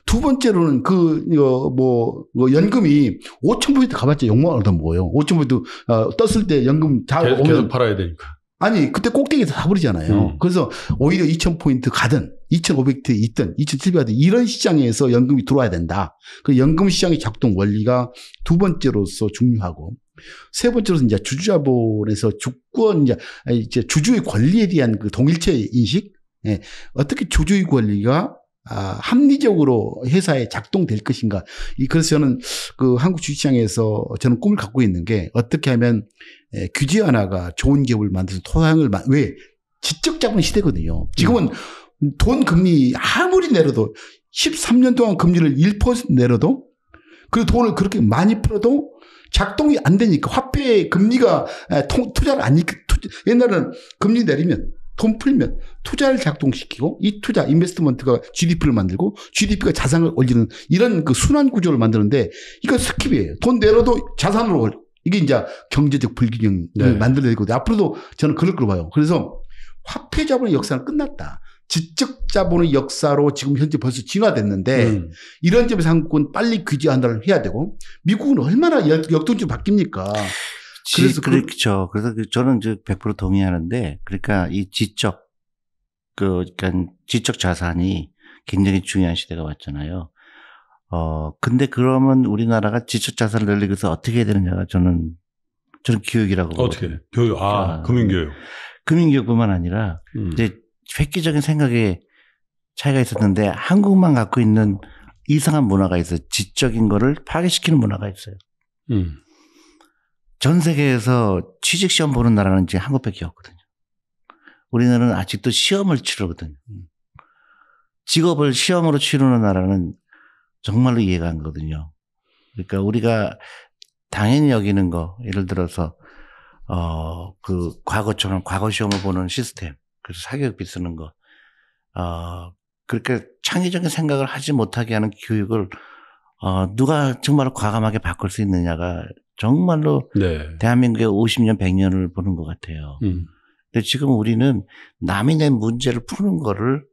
두 번째로는 그뭐 뭐 연금이 5천 불도 가봤자 6만 원도 모여요. 5천 불도 어, 떴을 때 연금 다 계속, 오면 계속 팔아야 되니까. 아니 그때 꼭대기에서 다 버리잖아요. 음. 그래서 오히려 2 0 0 0 포인트 가든 2,500대 있든 2,700대 이런 시장에서 연금이 들어와야 된다. 그 연금 시장의 작동 원리가 두 번째로서 중요하고 세 번째로서 이제 주주자본에서 주권 이제 이제 주주의 권리에 대한 그 동일체 인식, 예. 어떻게 주주의 권리가 아, 합리적으로 회사에 작동될 것인가. 이, 그래서 저는 그 한국 주식시장에서 저는 꿈을 갖고 있는 게 어떻게 하면 예, 규제 하나가 좋은 기업을 만들어서 토양을 왜? 지적 자본 시대거든요. 지금은 돈 금리 아무리 내려도 13년 동안 금리를 1% 내려도 그 돈을 그렇게 많이 풀어도 작동이 안 되니까 화폐 금리가 통, 투자를 안 투자, 옛날에는 금리 내리면 돈 풀면 투자를 작동시키고 이 투자 인베스트먼트가 GDP를 만들고 GDP가 자산을 올리는 이런 그 순환 구조를 만드는데 이건 스킵이에요. 돈 내려도 자산으로 이게 이제 경제적 불균형을 네. 만들어내고 앞으로도 저는 그럴 걸 봐요. 그래서 화폐 자본의 역사는 끝났다. 지적 자본의 역사로 지금 현재 벌써 진화됐는데 음. 이런 점에서 한국은 빨리 규제한다를 해야 되고 미국은 얼마나 역동적으로 바뀝니까? 지, 그래서 그렇죠. 그래서 그 저는 이제 100% 동의하는데 그러니까 이 지적 그 그러니까 지적 자산이 굉장히 중요한 시대가 왔잖아요. 어, 근데 그러면 우리나라가 지적 자산을 늘리기 위해서 어떻게 해야 되느냐가 저는, 저는 교육이라고. 어떻게? 보거든요. 교육, 아, 아, 금융교육. 금융교육뿐만 아니라, 음. 이제 획기적인 생각에 차이가 있었는데, 한국만 갖고 있는 이상한 문화가 있어요. 지적인 거를 파괴시키는 문화가 있어요. 음. 전 세계에서 취직시험 보는 나라는 이제 한국밖에 없거든요. 우리나라는 아직도 시험을 치르거든요. 음. 직업을 시험으로 치르는 나라는 정말로 이해가 안 가거든요. 그러니까 우리가 당연히 여기는 거, 예를 들어서, 어, 그, 과거처럼 과거 시험을 보는 시스템, 그래서 사교육비 쓰는 거, 어, 그렇게 창의적인 생각을 하지 못하게 하는 교육을, 어, 누가 정말로 과감하게 바꿀 수 있느냐가 정말로 네. 대한민국의 50년, 100년을 보는 것 같아요. 음. 근데 지금 우리는 남이 낸 문제를 푸는 거를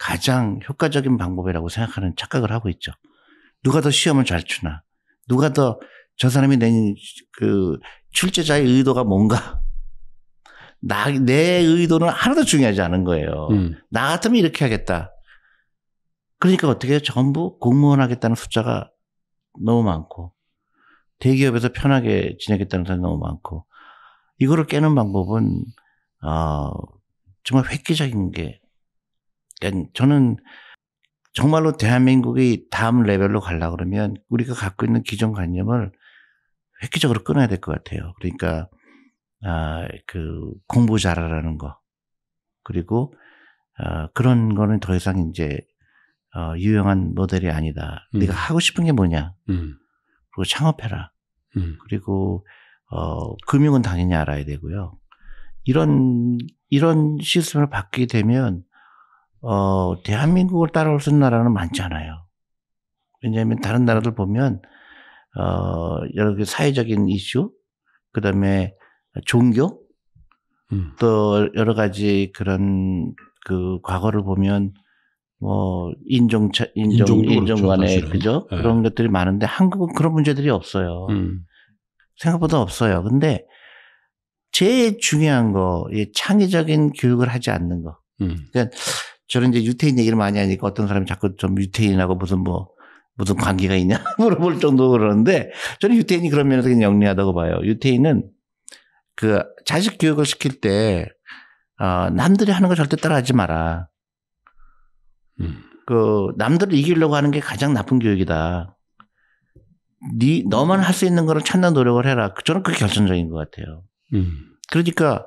가장 효과적인 방법이라고 생각하는 착각을 하고 있죠. 누가 더 시험을 잘 추나, 누가 더 저 사람이 낸그 출제자의 의도가 뭔가. 나, 내 의도는 하나도 중요하지 않은 거예요. 음. 나 같으면 이렇게 하겠다. 그러니까 어떻게 해요? 전부 공무원 하겠다는 숫자가 너무 많고, 대기업에서 편하게 지내겠다는 사람이 너무 많고, 이거를 깨는 방법은, 어, 정말 획기적인 게 그러니까 저는 정말로 대한민국이 다음 레벨로 가려 그러면 우리가 갖고 있는 기존관념을 획기적으로 끊어야 될 것 같아요. 그러니까 아, 그 공부 잘하라는 거 그리고 아, 그런 거는 더 이상 이제 어, 유용한 모델이 아니다. 음. 네가 하고 싶은 게 뭐냐. 음. 그리고 창업해라. 음. 그리고 어, 금융은 당연히 알아야 되고요. 이런 이런 시스템을 받게 되면 어, 대한민국을 따라올 수 있는 나라는 많잖아요 왜냐하면 다른 나라들 보면, 어, 여러 개 사회적인 이슈, 그 다음에 종교, 음. 또 여러 가지 그런 그 과거를 보면 뭐 인종, 차, 인종, 인종 그렇죠, 간의 그죠? 네. 그런 것들이 많은데 한국은 그런 문제들이 없어요. 음. 생각보다 없어요. 근데 제일 중요한 거, 이 창의적인 교육을 하지 않는 거. 음. 그러니까 저는 이제 유태인 얘기를 많이 하니까 어떤 사람이 자꾸 좀 유태인하고 무슨 뭐 무슨 관계가 있냐 [laughs] 물어볼 정도로 그러는데 저는 유태인이 그런 면에서 그냥 영리하다고 봐요. 유태인은 그 자식 교육을 시킬 때 어, 남들이 하는 거 절대 따라하지 마라. 음. 그 남들을 이기려고 하는 게 가장 나쁜 교육이다. 네 너만 할 수 있는 거를 찾는 노력을 해라. 그, 저는 그게 결정적인 것 같아요. 음. 그러니까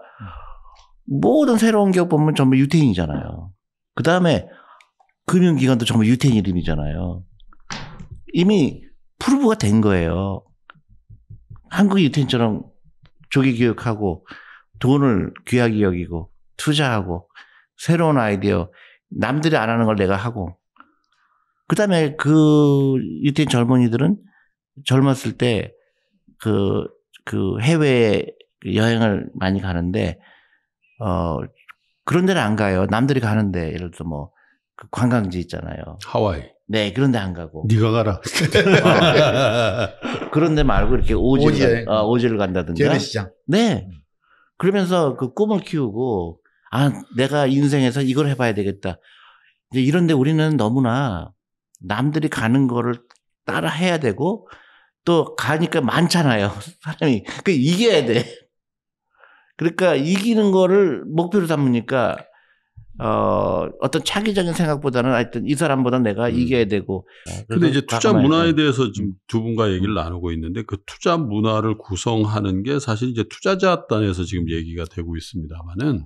모든 새로운 기업 보면 전부 유태인이잖아요. 그 다음에 금융기관도 정말 유태인 이름이잖아요. 이미 프루브가 된 거예요. 한국 유태인처럼 조기 교육하고 돈을 귀하게 여기고 투자하고 새로운 아이디어 남들이 안 하는 걸 내가 하고 그다음에 그 유태인 젊은이들은 젊었을 때그그 그, 그 해외 여행을 많이 가는데 어 그런 데는 안 가요. 남들이 가는데 예를 들어 뭐 그 관광지 있잖아요. 하와이. 네, 그런 데 안 가고. 네가 가라. [laughs] 그런 데 말고 이렇게 오지를, 간, 어, 오지를 간다든가. 재래시장. 네. 그러면서 그 꿈을 키우고 아, 내가 인생에서 이걸 해봐야 되겠다. 이제 이런데 우리는 너무나 남들이 가는 거를 따라 해야 되고 또 가니까 많잖아요. [laughs] 사람이. 그 이겨야 돼. 그러니까 이기는 거를 목표로 삼으니까 어 어떤 차기적인 생각보다는 하여튼 이 사람보다 내가 음. 이겨야 되고. 아, 근데 이제 투자 문화에 돼. 대해서 지금 음. 두 분과 얘기를 나누고 있는데 그 투자 문화를 구성하는 게 사실 이제 투자자단에서 지금 얘기가 되고 있습니다만은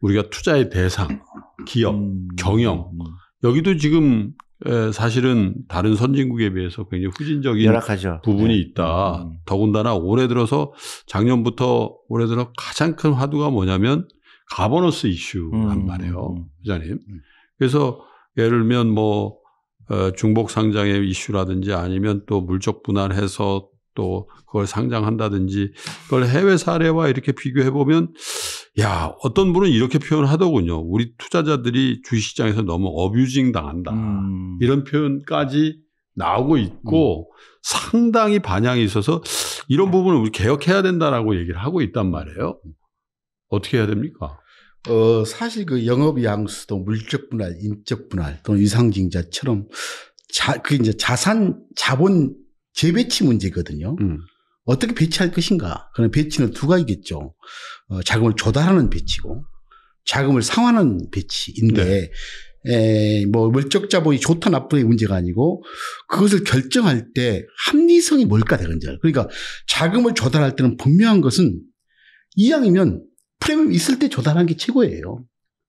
우리가 투자의 대상, 기업, 음. 경영 음. 여기도 지금 예, 사실은 다른 선진국에 비해서 굉장히 후진적인 열악하죠. 부분이 네. 있다. 음. 더군다나 올해 들어서 작년부터 올해 들어 가장 큰 화두가 뭐냐면 가버넌스 이슈란 음. 말이에요. 회장님 음. 음. 그래서 예를 들면 뭐 어, 중복 상장의 이슈라든지 아니면 또 물적 분할해서 또 그걸 상장한다든지 그걸 해외 사례와 이렇게 비교해 보면 야, 어떤 분은 이렇게 표현하더군요. 을 우리 투자자들이 주식시장에서 너무 어뷰징 당한다. 음. 이런 표현까지 나오고 있고 음. 상당히 반향이 있어서 이런 네. 부분을 우리 개혁해야 된다라고 얘기를 하고 있단 말이에요. 어떻게 해야 됩니까? 어, 사실 그 영업 양수도 물적 분할, 인적 분할 또는 위상징자처럼 자, 그 이제 자산, 자본 재배치 문제거든요. 음. 어떻게 배치할 것인가. 그런 배치는 두 가지겠죠. 어, 자금을 조달하는 배치고 자금을 상환하는 배치인데 네. 에, 뭐 멀적 자본이 좋다 나쁘다의 문제가 아니고 그것을 결정할 때 합리성이 뭘까 되는지 그러니까 자금을 조달할 때는 분명한 것은 이왕이면 프레미엄 있을 때 조달하는 게 최고예요.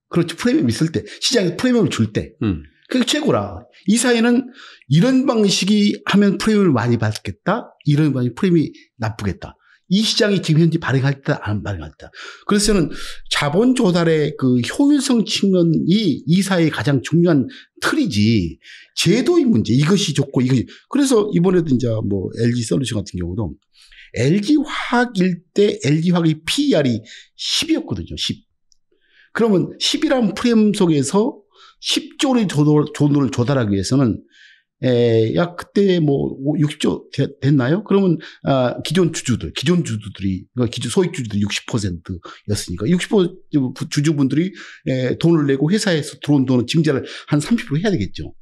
그렇죠. 프레미엄 있을 때 시장에 프레미엄을 줄 때. 음. 그게 최고라. 이 사회는 이런 방식이 하면 프레임을 많이 받겠다. 이런 방식 프레임이 나쁘겠다. 이 시장이 지금 현재 발행할 때 안 발행할 때. 그래서 저는 자본 조달의 그 효율성 측면이 이 사회의 가장 중요한 틀이지 제도의 문제 이것이 좋고 이것이 그래서 이번에도 이제 뭐 LG 솔루션 같은 경우도 LG 화학일 때 LG 화학의 PER이 10이었거든요. 10. 그러면 10이라는 프레임 속에서 10조 원의 돈을 조달하기 위해서는 에, 약 그때 뭐 60조 됐나요? 그러면 아, 기존 주주들, 기존 주주들이 그러니까 기존 소액 주주들 60%였으니까 60% 주주분들이 에, 돈을 내고 회사에서 들어온 돈은 증자를 한 30% 해야 되겠죠.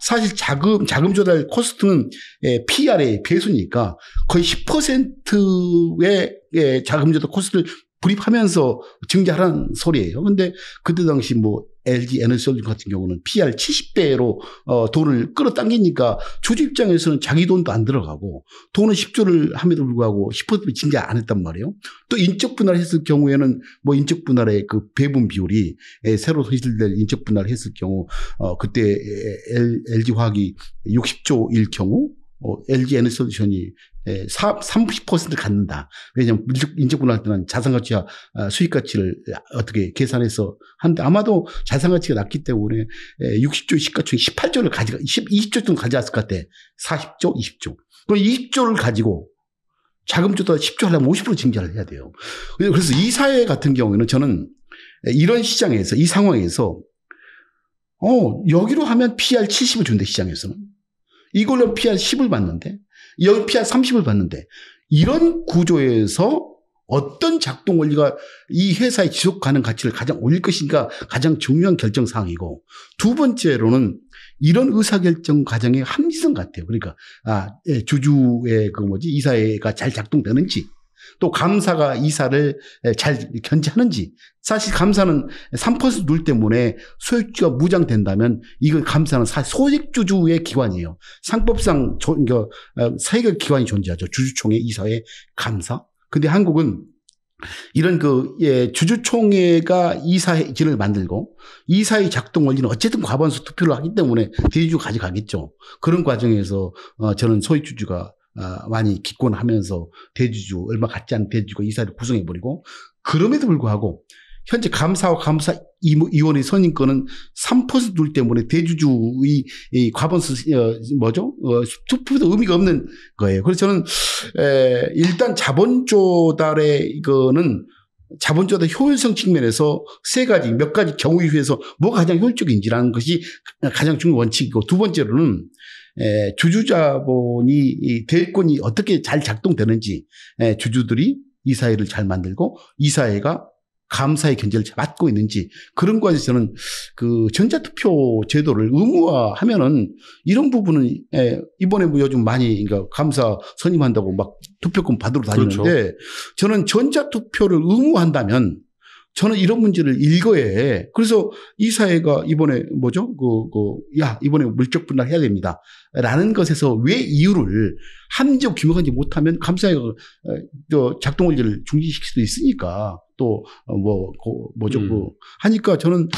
사실 자금 자금 조달 코스트는 에, PR의 배수니까 거의 10%의 에, 자금 조달 코스트를 불입하면서 증자하는 소리예요. 근데 그때 당시 뭐 LG 에너지솔 같은 경우는 PR 70배로 어, 돈을 끌어당기니까 조직 입장에서는 자기 돈도 안 들어가고 돈은 10조를 함에도 불구하고 10% 증자 안 했단 말이에요. 또 인적 분할했을 경우에는 뭐 인적 분할의 그 배분 비율이 에, 예, 새로 손실될 인적 분할했을 경우 어, 그때 LG 화학이 60조일 경우 어, LG 에너솔루션이 30% 예, 갖는다. 왜냐하면 인적분할때는 자산가치와 아, 수익가치를 아, 어떻게 계산해서 하는데 아마도 자산가치가 낮기 때문에 60조 예, 시가총 18조를 가져가 20조 정도 가져왔을 것 같아. 40조, 20조. 그럼 20조를 가지고 자금조다 10조 하려면 50% 증자를 해야 돼요. 그래서 이 사회 같은 경우에는 저는 예, 이런 시장에서 이 상황에서 어 여기로 하면 PR 70을 준대 시장에서는 이걸로 PR 10을 받는데 여기 피아 30을 받는데 이런 구조에서 어떤 작동 원리가 이 회사의 지속 가능 가치를 가장 올릴 것인가 가장 중요한 결정 사항이고 두 번째로는 이런 의사결정 과정의 합리성 같아요. 그러니까 아 예, 주주의 그 뭐지 이사회가 잘 작동되는지 또 감사가 이사를 잘 견제하는지 사실 감사는 3%룰 때문에 소액주가 무장된다면 이건 감사는 사실 소액주주의 기관이에요. 상법상 조, 그니까 어, 세개 기관이 존재하죠. 주주총회 이사회 감사. 근데 한국은 이런 그 예, 주주총회가 이사회진을 만들고 이사회 작동 원리는 어쨌든 과반수 투표를 하기 때문에 대주주 가져가겠죠. 그런 과정에서 어, 저는 소액주주가 어, 많이 기권하면서 대주주 얼마 갖지 않은 대주주가 이사를 구성해 버리고 그럼에도 불구하고 현재 감사와 감사 이원의 선임권은 3 둘 때문에 대주주의 이 과반수 어, 뭐죠 어, 투표도 의미가 없는 거예요. 그래서 저는 일단 자본조달의 이거는 자본조달 효율성 측면에서 세 가지 몇 가지 경우에 의해서 뭐가 가장 효율적인지라는 것이 가장 중요한 원칙이고 두 번째로는 에, 주주자본이 이 대권이 어떻게 잘 작동되는지 에, 주주들이 이 사회를 잘 만들고 이 사회가 감사의 견제를 맡고 있는지 그런 거에 서는그 전자투표 제도를 의무화하면은 이런 부분은 에, 이번에 뭐 요즘 많이 그러니까 감사 선임한다고 막 투표권 받으러 다니는데 그렇죠. 저는 전자투표를 의무화한다면 저는 이런 문제를 읽어야 해. 그래서 이 사회가 이번에 뭐죠? 그, 그, 야, 이번에 물적 분할해야 됩니다. 라는 것에서 왜 이유를 함적 규명하지 못하면 감사회가 어, 작동 원리를 중지시킬 수도 있으니까 또, 어, 뭐, 고, 뭐죠? 그 음. 그, 하니까 저는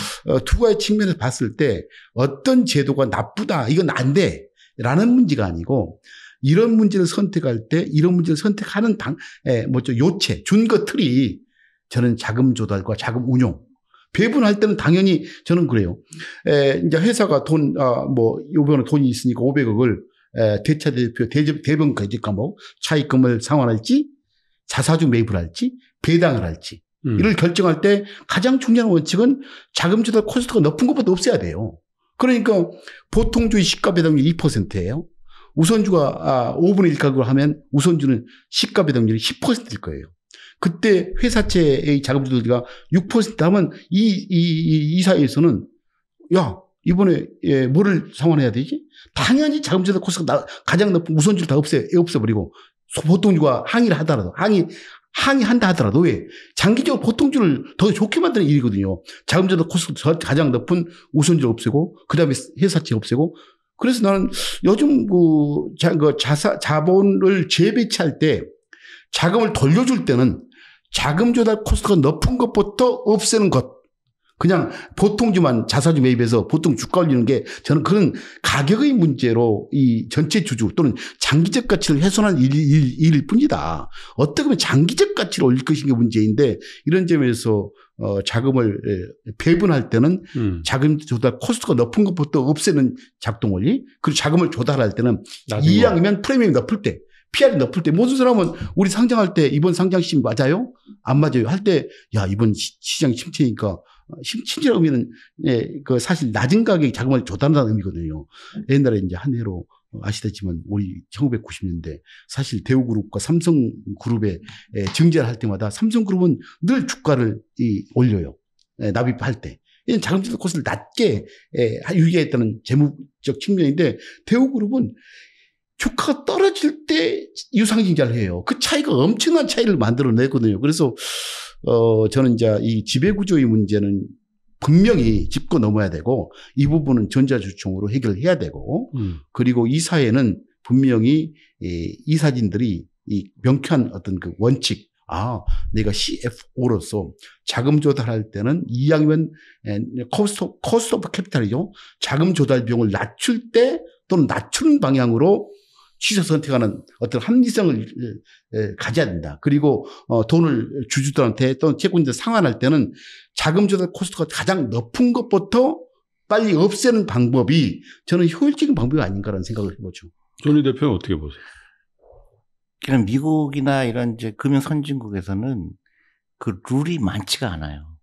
두 어, 가지 측면에서 봤을 때 어떤 제도가 나쁘다, 이건 안 돼. 라는 문제가 아니고 이런 문제를 선택할 때 이런 문제를 선택하는 당, 에, 뭐죠? 요체, 준거 틀이 저는 자금 조달과 자금 운용 배분할 때는 당연히 저는 그래요. 에, 이제 회사가 돈, 아, 뭐, 요번에 돈이 있으니까 500억을 에, 대차 대표, 대접, 대변 거짓 과목, 차입금을 상환할지, 자사주 매입을 할지, 배당을 할지, 음. 이를 결정할 때 가장 중요한 원칙은 자금 조달 코스트가 높은 것보다 없어야 돼요. 그러니까 보통주의 시가 배당률 이 2%예요. 우선주가 아, 5분의 1 가격을 하면 우선주는 시가 배당률이 10%일 거예요. 그때 회사채의 자금주들가 6% 하면 이, 이, 이, 이 사회에서는 야, 이번에 예, 뭐를 상환해야 되지? 당연히 자금주들 코스가 나, 가장 높은 우선주를 다 없애, 없애버리고 보통주가 항의를 하더라도 항의, 항의한다 하더라도 왜? 예, 장기적으로 보통주를 더 좋게 만드는 일이거든요. 자금주들 코스가 가장 높은 우선주를 없애고 그다음에 회사채 없애고 그래서 나는 요즘 그 자, 그 자사, 자본을 재배치할 때 자금을 돌려줄 때는 자금 조달 코스트가 높은 것부터 없애는 것. 그냥 보통주만 자사주 매입해서 보통 주가 올리는 게 저는 그런 가격의 문제로 이 전체 주주 또는 장기적 가치를 훼손한 일, 일, 일일 뿐이다. 어떻게 보면 장기적 가치를 올릴 것인게 문제인데 이런 점에서 어, 자금을 예, 배분할 때는 음. 자금 조달 코스트가 높은 것부터 없애는 작동 원리 그리고 자금을 조달할 때는 이양이면 프리미엄이 높을 때 PR이 높을 때 모든 사람은 우리 상장할 때 이번 상장 시점 맞아요? 안 맞아요? 할 때야 이번 시, 시장 침체니까 어, 침체라는 의미는 예, 그 사실 낮은 가격에 자금을 줬달다는 의미거든요. 옛날에 이제 한 해로 아시다지만 우리 1990년대 사실 대우그룹과 삼성그룹에 예, 증자를 할 때마다 삼성그룹은 늘 주가를 이 올려요. 예, 납입할 때. 자금질 코스를 낮게 예, 유기했다는 재무적 측면인데 대우그룹은 주가가 떨어질 때 유상증자를 해요. 그 차이가 엄청난 차이를 만들어내거든요. 그래서 어 저는 이제 이 지배구조의 문제는 분명히 짚고 넘어야 되고 이 부분은 전자주총으로 해결해야 되고 음. 그리고 이 사회는 분명히 이 이사진들이 이 명쾌한 어떤 그 원칙 아, 내가 CFO로서 자금 조달할 때는 이양이면 코스트, 코스트 오브 캐피탈이죠. 자금 조달 비용을 낮출 때 또는 낮추는 방향으로 취소 선택하는 어떤 합리성을 가져야 된다. 그리고 어, 돈을 주주들한테 또는 채권자 상환할 때는 자금 조달 코스트가 가장 높은 것부터 빨리 없애는 방법이 저는 효율적인 방법이 아닌가라는 생각을 해보죠. 조니 대표는 어떻게 보세요? 그냥 미국이나 이런 이제 금융 선진국에서는 그 룰이 많지가 않아요.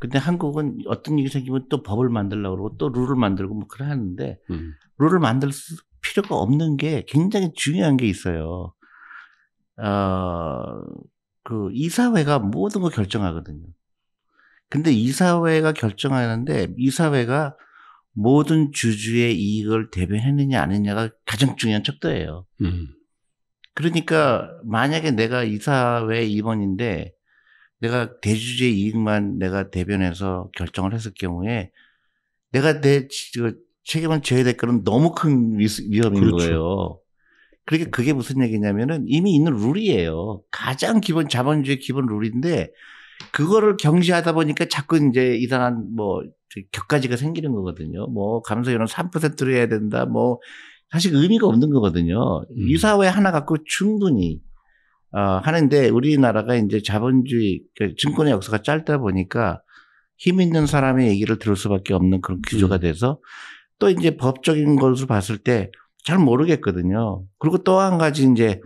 근데 한국은 어떤 일이 생기면 또 법을 만들려고 그러고 또 룰을 만들고 뭐 그래 하는데 음. 룰을 만들 수 필요가 없는 게 굉장히 중요한 게 있어요. 어, 그 이사회가 모든 걸 결정하거든요. 근데 이사회가 결정하는데 이사회가 모든 주주의 이익을 대변했느냐 아니냐가 가장 중요한 척도예요. 음. 그러니까 만약에 내가 이사회 임원인데 내가 대주주의 이익만 내가 대변해서 결정을 했을 경우에 내가 내 그 책임은 져야 될 거는 너무 큰위험인 그렇죠. 거예요. 그러니까 그게 무슨 얘기냐면은 이미 있는 룰이에요. 가장 기본 자본주의 기본 룰인데 그거를 경시하다 보니까 자꾸 이제 이상한 뭐 격가지가 생기는 거거든요. 뭐 감소율은 3%로 해야 된다. 뭐 사실 의미가 없는 거거든요. 음. 이 사회 하나 갖고 충분히 어, 하는데 우리나라가 이제 자본주의 그러니까 증권의 역사가 짧다 보니까 힘 있는 사람의 얘기를 들을 수밖에 없는 그런 규조가 음. 돼서 음. 또 이제 법적인 것으로 봤을 때 잘 모르겠거든요. 그리고 또 한 가지 이제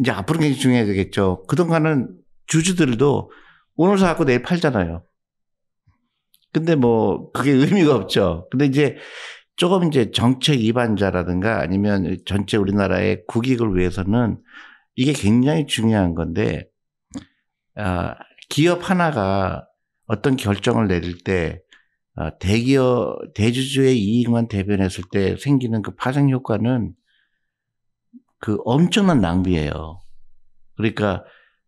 이제 앞으로 굉장히 중요해야 되겠죠. 그동안은 주주들도 오늘 사갖고 내일 팔잖아요. 근데 뭐 그게 의미가 없죠. 근데 이제 조금 이제 정책 위반자라든가 아니면 전체 우리나라의 국익을 위해서는 이게 굉장히 중요한 건데 아, 기업 하나가 어떤 결정을 내릴 때 아, 대기업 대주주의 이익만 대변했을 때 생기는 그 파생 효과는 그 엄청난 낭비예요. 그러니까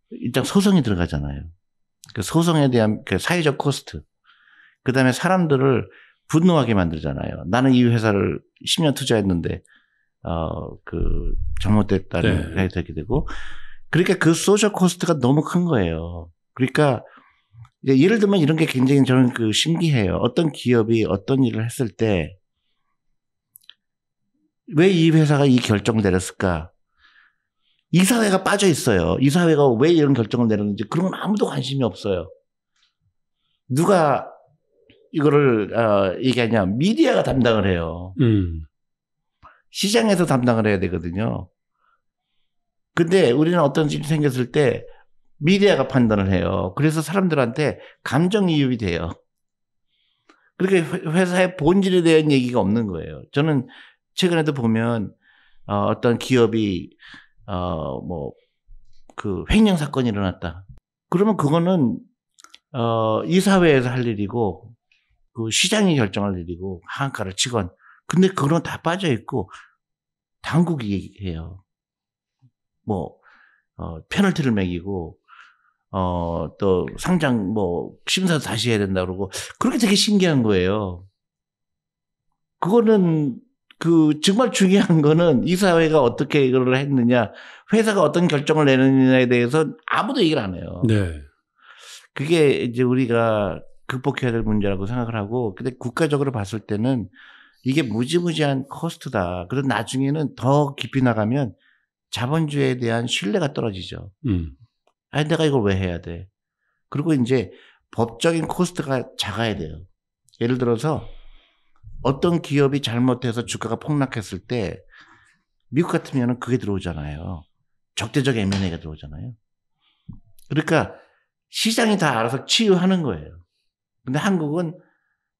일단 소송이 들어가잖아요. 그 소송에 대한 그 사회적 코스트. 그 다음에 사람들을 분노하게 만들잖아요. 나는 이 회사를 10년 투자했는데, 어, 그, 잘못됐다는 네. 생각이 들게 되고. 그러니까 그 소셜 코스트가 너무 큰 거예요. 그러니까 이제 예를 들면 이런 게 굉장히 저는 그 신기해요. 어떤 기업이 어떤 일을 했을 때 왜 이 회사가 이 결정 을 내렸을까? 이사회가 빠져 있어요. 이사회가 왜 이런 결정을 내렸는지 그런 건 아무도 관심이 없어요. 누가 이거를 어, 얘기하냐? 미디어가 담당을 해요. 음. 시장에서 담당을 해야 되거든요. 근데 우리는 어떤 일이 생겼을 때 미디어가 판단을 해요. 그래서 사람들한테 감정이입이 돼요. 그렇게 회사의 본질에 대한 얘기가 없는 거예요. 저는 최근에도 보면 어, 어떤 기업이 어, 뭐그 횡령 사건이 일어났다. 그러면 그거는 어, 이사회에서 할 일이고 그 시장이 결정할 일이고 한가를 치건 근데 그건 다 빠져 있고 당국이 얘기해요. 뭐 어, 페널티를 매기고 어, 또 상장 뭐 심사 다시 해야 된다 그러고 그렇게 되게 신기한 거예요. 그거는 그 정말 중요한 거는 이 사회가 어떻게 이걸 했느냐, 회사가 어떤 결정을 내느냐에 대해서 아무도 얘기를 안 해요. 네. 그게 이제 우리가 극복해야 될 문제라고 생각을 하고, 근데 국가적으로 봤을 때는 이게 무지무지한 코스트다. 그런 나중에는 더 깊이 나가면 자본주의에 대한 신뢰가 떨어지죠. 음. 아, 내가 이걸 왜 해야 돼? 그리고 이제 법적인 코스트가 작아야 돼요. 예를 들어서 어떤 기업이 잘못해서 주가가 폭락했을 때 미국 같으면 그게 들어오잖아요. 적대적 M&A가 들어오잖아요. 그러니까 시장이 다 알아서 치유하는 거예요. 근데 한국은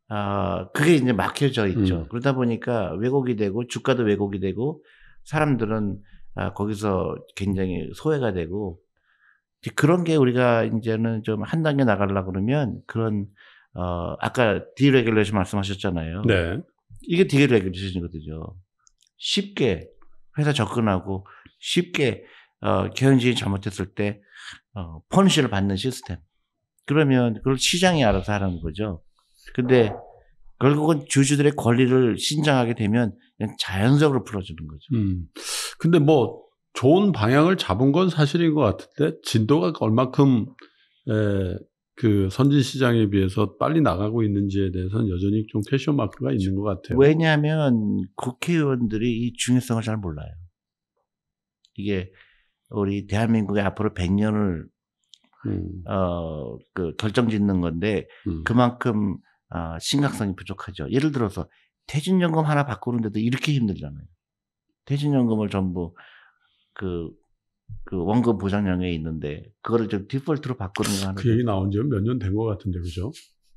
어, 그게 이제 막혀져 있죠. 음. 그러다 보니까 왜곡이 되고 주가도 왜곡이 되고 사람들은 아, 거기서 굉장히 소외가 되고 그런 게 우리가 이제는 좀 한 단계 나가려 고 그러면 그런 어 아까 디레귤레이션 말씀하셨잖아요. 네. 이게 디레귤레이션이거든요. 쉽게 회사 접근하고 쉽게 어 경영진이 잘못했을 때 어, 펀시를 받는 시스템. 그러면 그걸 시장이 알아서 하라는 거죠. 근데 결국은 주주들의 권리를 신장하게 되면 자연적으로 풀어주는 거죠. 음. 근데 뭐 좋은 방향을 잡은 건 사실인 것 같은데 진도가 얼만큼 에, 그 선진 시장에 비해서 빨리 나가고 있는지에 대해서는 여전히 좀 캐션 마크가 있는 것 같아요. 왜냐하면 국회의원들이 이 중요성을 잘 몰라요. 이게 우리 대한민국의 앞으로 100년을 음. 어그 결정짓는 건데 음. 그만큼 어, 심각성이 부족하죠. 예를 들어서 퇴진연금 하나 바꾸는데도 이렇게 힘들잖아요. 퇴진연금을 전부 그, 그 원금 보장량에 있는데 그거를 좀 디폴트로 바꾸는 거그 얘기 나온 지 몇 년 된 것 같은데 그죠?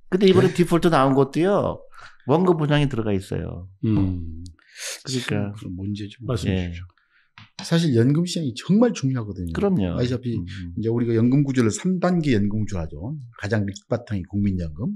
근데 이번에 네. 디폴트 나온 것도요 원금 보장이 들어가 있어요. 음. 그러니까 참, 문제죠. 말씀해 주죠 예. 사실 연금 시장이 정말 중요하거든요. 그럼요. 아시다시피 음. 음. 이제 우리가 연금 구조를 3단계 연금 구조하죠. 가장 밑바탕이 국민연금,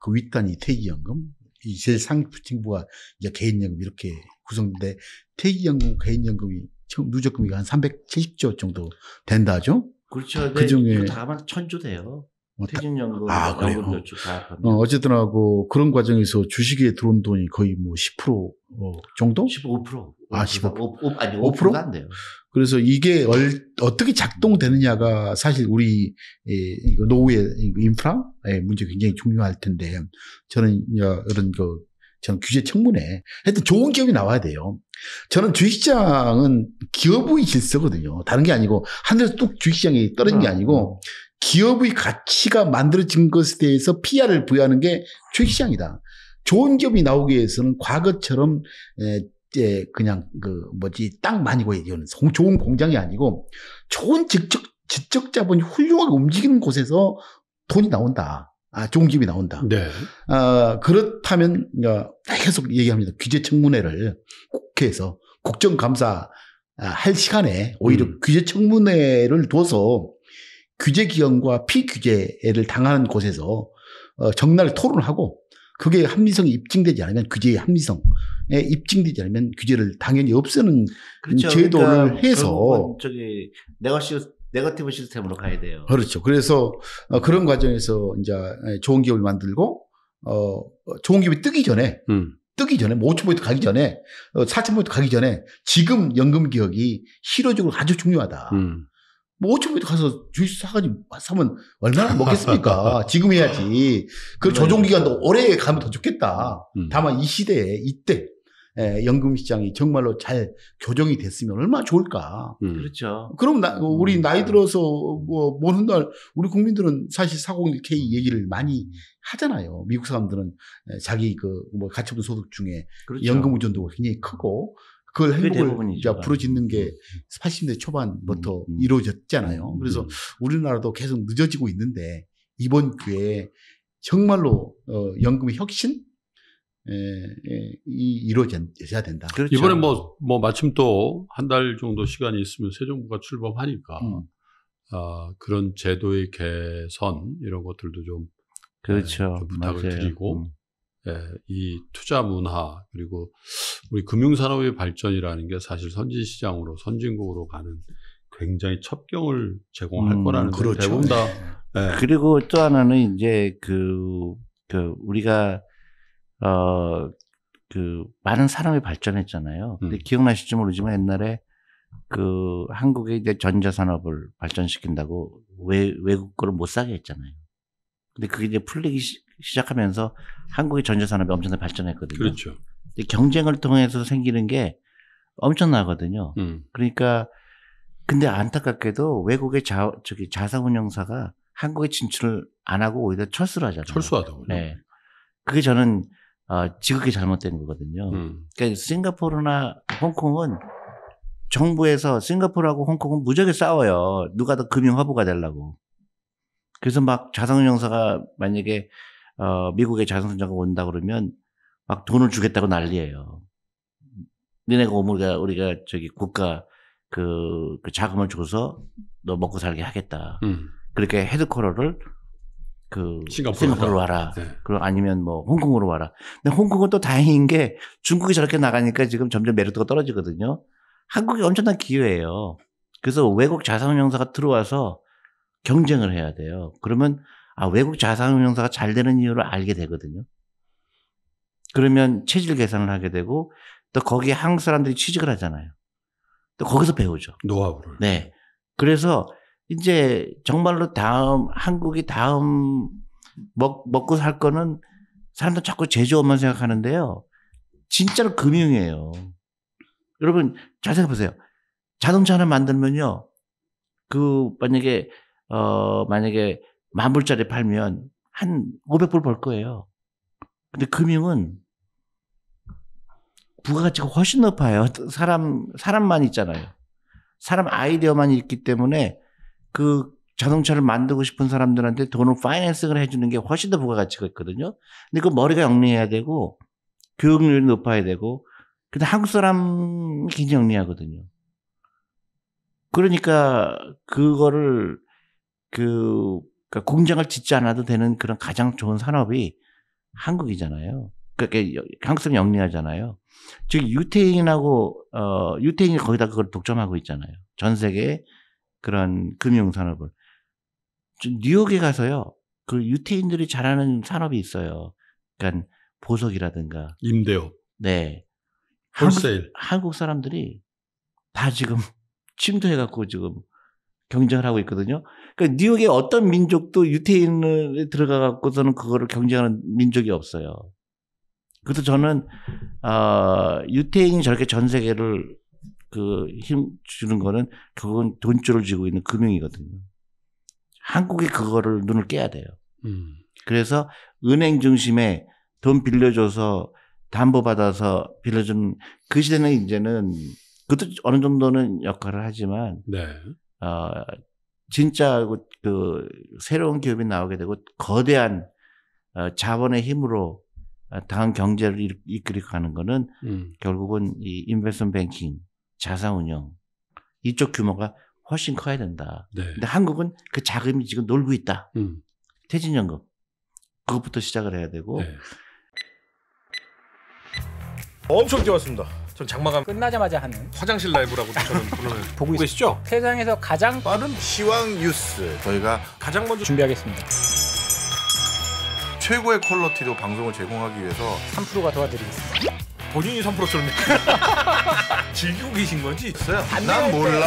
그 윗단이 퇴직연금, 이 제일 상층부가 이제 개인연금 이렇게 구성돼 퇴직연금, 개인연금이 누적금이 한 370조 정도 된다죠. 그렇죠. 그 중에 네, 다하 천조 돼요. 뭐 퇴직연금, 아, 연금저축 어. 다 하면. 어, 어쨌든 하고 그런 과정에서 주식에 들어온 돈이 거의 뭐 10% 어, 정도? 15%. 5%. 아, 15%. 5, 5, 아니, 5%? 5%? 안 돼요. 그래서 이게 얼, 어떻게 작동되느냐가 사실 우리 예, 노후의 인프라의 문제 굉장히 중요할 텐데 저는 이런 그 저는 규제 청문회. 하여튼 좋은 기업이 나와야 돼요. 저는 주식시장은 기업의 질서거든요. 다른 게 아니고 하늘에서 뚝 주식시장이 떨어진 게 음, 아니고 음. 기업의 가치가 만들어진 것에 대해서 PR을 부여하는 게 주식시장이다. 좋은 기업이 나오기 위해서는 과거처럼 에, 그냥 그 뭐지 땅 많이 구해지는 좋은 공장이 아니고 좋은 직접 지적 자본이 훌륭하게 움직이는 곳에서 돈이 나온다. 아, 종집이 나온다. 네. 아, 그렇다면 계속 얘기합니다. 규제 청문회를 국회에서 국정감사 아, 할 시간에 오히려 음. 규제 청문회를 둬서 규제 기관과 피규제를 당하는 곳에서 어, 정날 토론하고 그게 합리성이 입증되지 않으면 규제의 합리성에 입증되지 않으면 규제를 당연히 없애는 그렇죠. 제도를 그러니까 해서 저기 내가 씨 네거티브 시스템으로 가야 돼요. 그렇죠. 그래서 어, 그런 과정에서 이제 예, 좋은 기업을 만들고 어 좋은 기업이 뜨기 전에 음. 뜨기 전에 뭐 5천 포인트 가기 전에 4천 어, 포인트 가기 전에 지금 연금 기억이 실효적으로 아주 중요하다. 음. 뭐 5천 포인트 가서 주식 사가지고 사면 얼마나 먹겠습니까? [laughs] 지금 해야지. 그 조정 기간도 오래 가면 더 좋겠다. 음. 다만 이 시대에 이때 예, 연금 시장이 정말로 잘 교정이 됐으면 얼마나 좋을까. 음. 그렇죠. 그럼 나, 그 우리 음. 나이 들어서 음. 뭐 모는 날 우리 국민들은 사실 401k 얘기를 많이 하잖아요. 미국 사람들은 예, 자기 그뭐 가처분 소득 중에 그렇죠. 연금 의존도가 굉장히 크고 그걸 행복을 부러짓는 게 80대 음, 초반부터 음. 이루어졌잖아요. 그래서 우리나라도 계속 늦어지고 있는데 이번 기회에 정말로 어 연금의 혁신 예, 예, 이 이루어져야 된다. 그렇죠. 이번에 뭐, 뭐 마침 또 한 달 정도 시간이 있으면 새 정부가 출범하니까 음. 어, 그런 제도의 개선 이런 것들도 좀 예, 그렇죠. 네, 부탁을 맞아요. 드리고 음. 예, 이 투자 문화 그리고 우리 금융산업의 발전이라는 게 사실 선진 시장으로 선진국으로 가는 굉장히 첩경을 제공할 음, 거라는 그렇죠. 대부분 다. 예. 그리고 또 하나는 이제 그, 그 우리가 어, 그 많은 사람이 발전했잖아요. 근데 음. 기억나실지 모르지만 옛날에 그 한국의 이제 전자 산업을 발전시킨다고 외, 외국 거를 못 사게 했잖아요. 근데 그게 이제 풀리기 시, 작하면서 한국의 전자 산업이 엄청나게 발전했거든요. 그렇죠. 근데 경쟁을 통해서 생기는 게 엄청나거든요. 음. 그러니까 근데 안타깝게도 외국의 자 저기 자사운영사가 한국에 진출을 안 하고 오히려 철수를 하잖아요. 철수하다고요. 네. 그게 저는 어, 지극히 잘못된 거거든요. 음. 그러니까 싱가포르나 홍콩은 정부에서 싱가포르하고 홍콩은 무적에 싸워요. 누가 더 금융 화보가 되려고. 그래서 막 자산운용사가 만약에 어, 미국의 자산운용사가 온다 그러면 막 돈을 주겠다고 난리예요. 니네가 오면 우리가, 우리가 저기 국가 그, 그 자금을 줘서 너 먹고 살게 하겠다. 음. 그렇게 헤드코러를 그 싱가포르로 와라. 네. 그리고 아니면 뭐 홍콩으로 와라. 근데 홍콩은 또 다행인 게 중국이 저렇게 나가니까 지금 점점 메력도가 떨어지거든요. 한국이 엄청난 기회예요. 그래서 외국 자산운용사가 들어와서 경쟁을 해야 돼요. 그러면 아 외국 자산운용사가 잘 되는 이유를 알게 되거든요. 그러면 체질 개선을 하게 되고 또 거기에 한국 사람들이 취직을 하잖아요. 또 거기서 배우죠. 노하우를. 네. 그래서 이제 정말로 다음 한국이 다음 먹, 먹고 살 거는 사람들 자꾸 제조업만 생각하는데요. 진짜로 금융이에요. 여러분 잘 생각해 보세요. 자동차 하나 만들면요. 그 만약에 어 만약에 만 불짜리 팔면 한 500불 벌 거예요. 근데 금융은 부가가치가 훨씬 높아요. 사람 사람만 있잖아요. 사람 아이디어만 있기 때문에 그 자동차를 만들고 싶은 사람들한테 돈을 파이낸싱을 해주는 게 훨씬 더 부가가치가 있거든요. 근데 그 머리가 영리해야 되고 교육률이 높아야 되고 근데 한국 사람이 굉장히 영리하거든요. 그러니까 그거를 그 그러니까 공장을 짓지 않아도 되는 그런 가장 좋은 산업이 한국이잖아요. 그러니까 한국 사람이 영리하잖아요. 즉 유태인하고 어 유태인이 거기다 그걸 독점하고 있잖아요. 전 세계 에 그런 금융산업을. 뉴욕에 가서요, 그 유태인들이 잘하는 산업이 있어요. 그러니까 보석이라든가. 임대업. 네. 홀세일. 한국, 한국 사람들이 다 지금 [laughs] 침투해갖고 지금 경쟁을 하고 있거든요. 그러니까 뉴욕에 어떤 민족도 유태인에 들어가갖고서는 그거를 경쟁하는 민족이 없어요. 그래서 저는 어, 유태인이 저렇게 전 세계를 그힘 주는 거는 결국은 돈줄을 쥐고 있는 금융이거든요. 한국이 그거를 눈을 깨야 돼요. 음. 그래서 은행 중심에 돈 빌려줘서 담보 받아서 빌려준그 시대는 이제는 그것도 어느 정도는 역할을 하지만 네. 어, 진짜 그, 그 새로운 기업이 나오게 되고 거대한 어, 자본의 힘으로 당한 경제를 이끌어 가는 거는 음. 결국은 이인베스트 뱅킹 자사운영 이쪽 규모가 훨씬 커야 된다. 네. 근데 한국은 그 자금이 지금 놀고 있다. 음. 퇴진연금 그것부터 시작을 해야 되고 네. 엄청 좋았습니다전 장마감 끝나자마자 하는 화장실 라이브라고 저는 [laughs] 부르는 보고 계시죠? 세상에서 가장 빠른 시황 뉴스 저희가 가장 먼저 준비하겠습니다. 최고의 퀄러티로 방송을 제공하기 위해서 3%가 도와드리겠습니다. 본인이 3%처럼 [laughs] 즐기고 계신 건지 있어요? 난 몰라.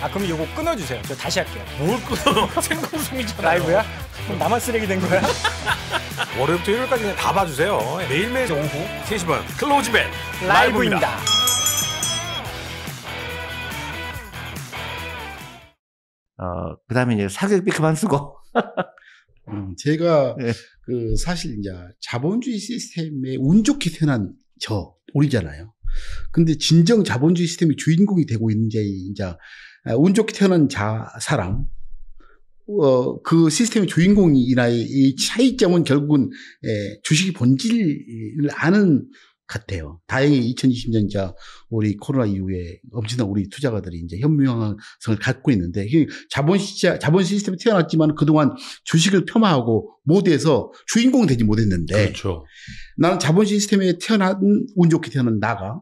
아 그럼 이거 끊어주세요. 저 다시 할게요. 뭘 끊어? [laughs] 생방송이잖아. 라이브야? 그럼 나만 쓰레기 된 거야? [laughs] 월요일부터 일요일까지 그냥 다 봐주세요. 매일매일 오후 3시 반 클로즈맨 라이브입니다. 라이브입니다. 어, 그 다음에 이제 사격비 그만 쓰고. [laughs] 음, 제가 네. 그 사실 이제 자본주의 시스템에 운 좋게 태어난 저, 우리잖아요. 근데 진정 자본주의 시스템이 주인공이 되고 있는 게 이제 운 좋게 태어난 자 사람 어, 그 시스템의 주인공이나 이 차이점은 결국은 주식의 본질을 아는 같아요. 다행히 2020년 자 우리 코로나 이후에 엄청난 우리 투자가들이 이제 현명성을 갖고 있는데 이 자본 시장 자본 시스템이 튀어났지만 그동안 주식을 폄하하고 모못에서 주인공 되지 못했는데 그렇죠. 나는 자본 시스템에 태어난 운 좋게 태어난 나가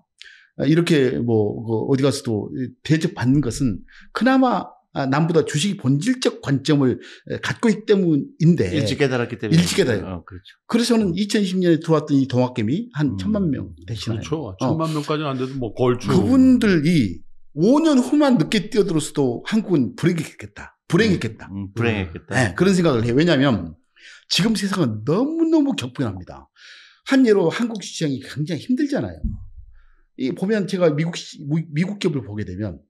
이렇게 뭐 그 어디 가서도 대접 받는 것은 그나마 아, 남보다 주식 이 본질적 관점을 갖고 있기 때문인데 일찍 깨달았기 때문에 일찍 깨달아요. 어, 그렇죠. 그래서 는 2020년에 들어왔던 이 동학개미 한 음. 천만 명 되시나요? 그렇죠. 어. 천만 명까지는 안 돼도 뭐 걸쭉. 그분들이 5년 후만 늦게 뛰어들었어도 한국은 불행했겠다. 불행했겠다. 음, 음, 불행했겠다. 음. 네, 예, 그런 생각을 해요. 왜냐하면 지금 세상은 너무너무 격분합니다. 한 예로 한국 시장이 굉장히 힘들잖아요. 이 보면 제가 미국 미국 기업을 보게 되면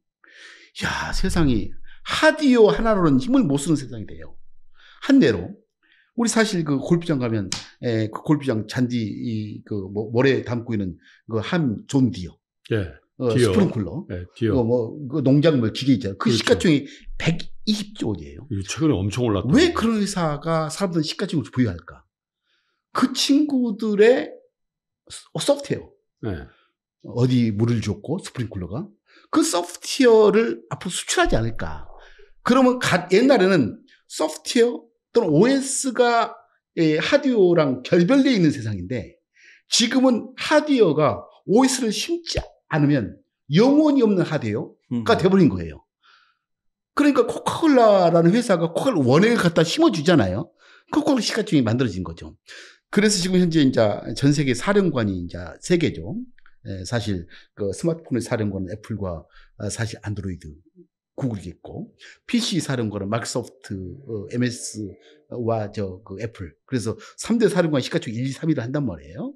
야 세상이 하디오 하나로는 힘을 못 쓰는 세상이 돼요. 한대로 우리 사실 그 골프장 가면 에, 예, 그 골프장 잔디 이그 뭐, 모래 담고 있는 그함존 디어. 예. 어, 디어. 스프링쿨러. 예, 디어. 그 뭐, 그 농작물 뭐 기계 있잖아요. 그 그렇죠. 시가총이 120조 원이에요. 최근에 엄청 올랐다. 왜 그런 회사가 사람들 시가총을부여할까그 친구들의 어, 소프트웨어. 예. 어디 물을 줬고 스프링쿨러가 그 소프트웨어를 앞으로 수출하지 않을까? 그러면 옛날에는 소프트웨어 또는 OS가 예, 하드웨어랑 결별되어 있는 세상인데 지금은 하드웨어가 OS를 심지 않으면 영원히 없는 하드웨어가 음. 돼버린 거예요. 그러니까 코카콜라라는 회사가 코카콜 원액을 갖다 심어주잖아요. 코카콜라 시가총이 만들어진 거죠. 그래서 지금 현재 이제 전 세계 사령관이 이제 세 개죠. 예, 사실 그 스마트폰의 사령관은 애플과 아, 사실 안드로이드 구글 이 있고 PC 사령관은 마이크로소프트, 어, MS와 저 그 애플. 그래서 3대 사령관 시가총 1, 2, 3위를 한단 말이에요.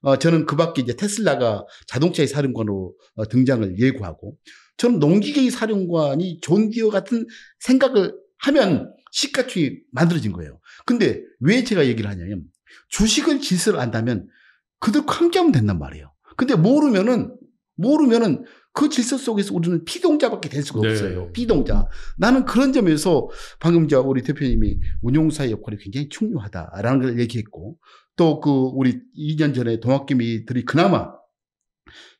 어, 저는 그 밖에 이제 테슬라가 자동차의 사령관으로 어, 등장을 예고하고 저는 농기계의 사령관이 존디어 같은 생각을 하면 시가총이 만들어진 거예요. 근데 왜 제가 얘기를 하냐면 주식을 질서를 안다면 그들로 함께하면 된단 말이에요. 근데 모르면은 모르면은 그 질서 속에서 우리는 피동자밖에 될 수가 네. 없어요. 네. 피동자. 나는 그런 점에서 방금 저 우리 대표님이 운용사의 역할이 굉장히 중요하다라는 걸 얘기했고 또 그 우리 2년 전에 동학개미들이 그나마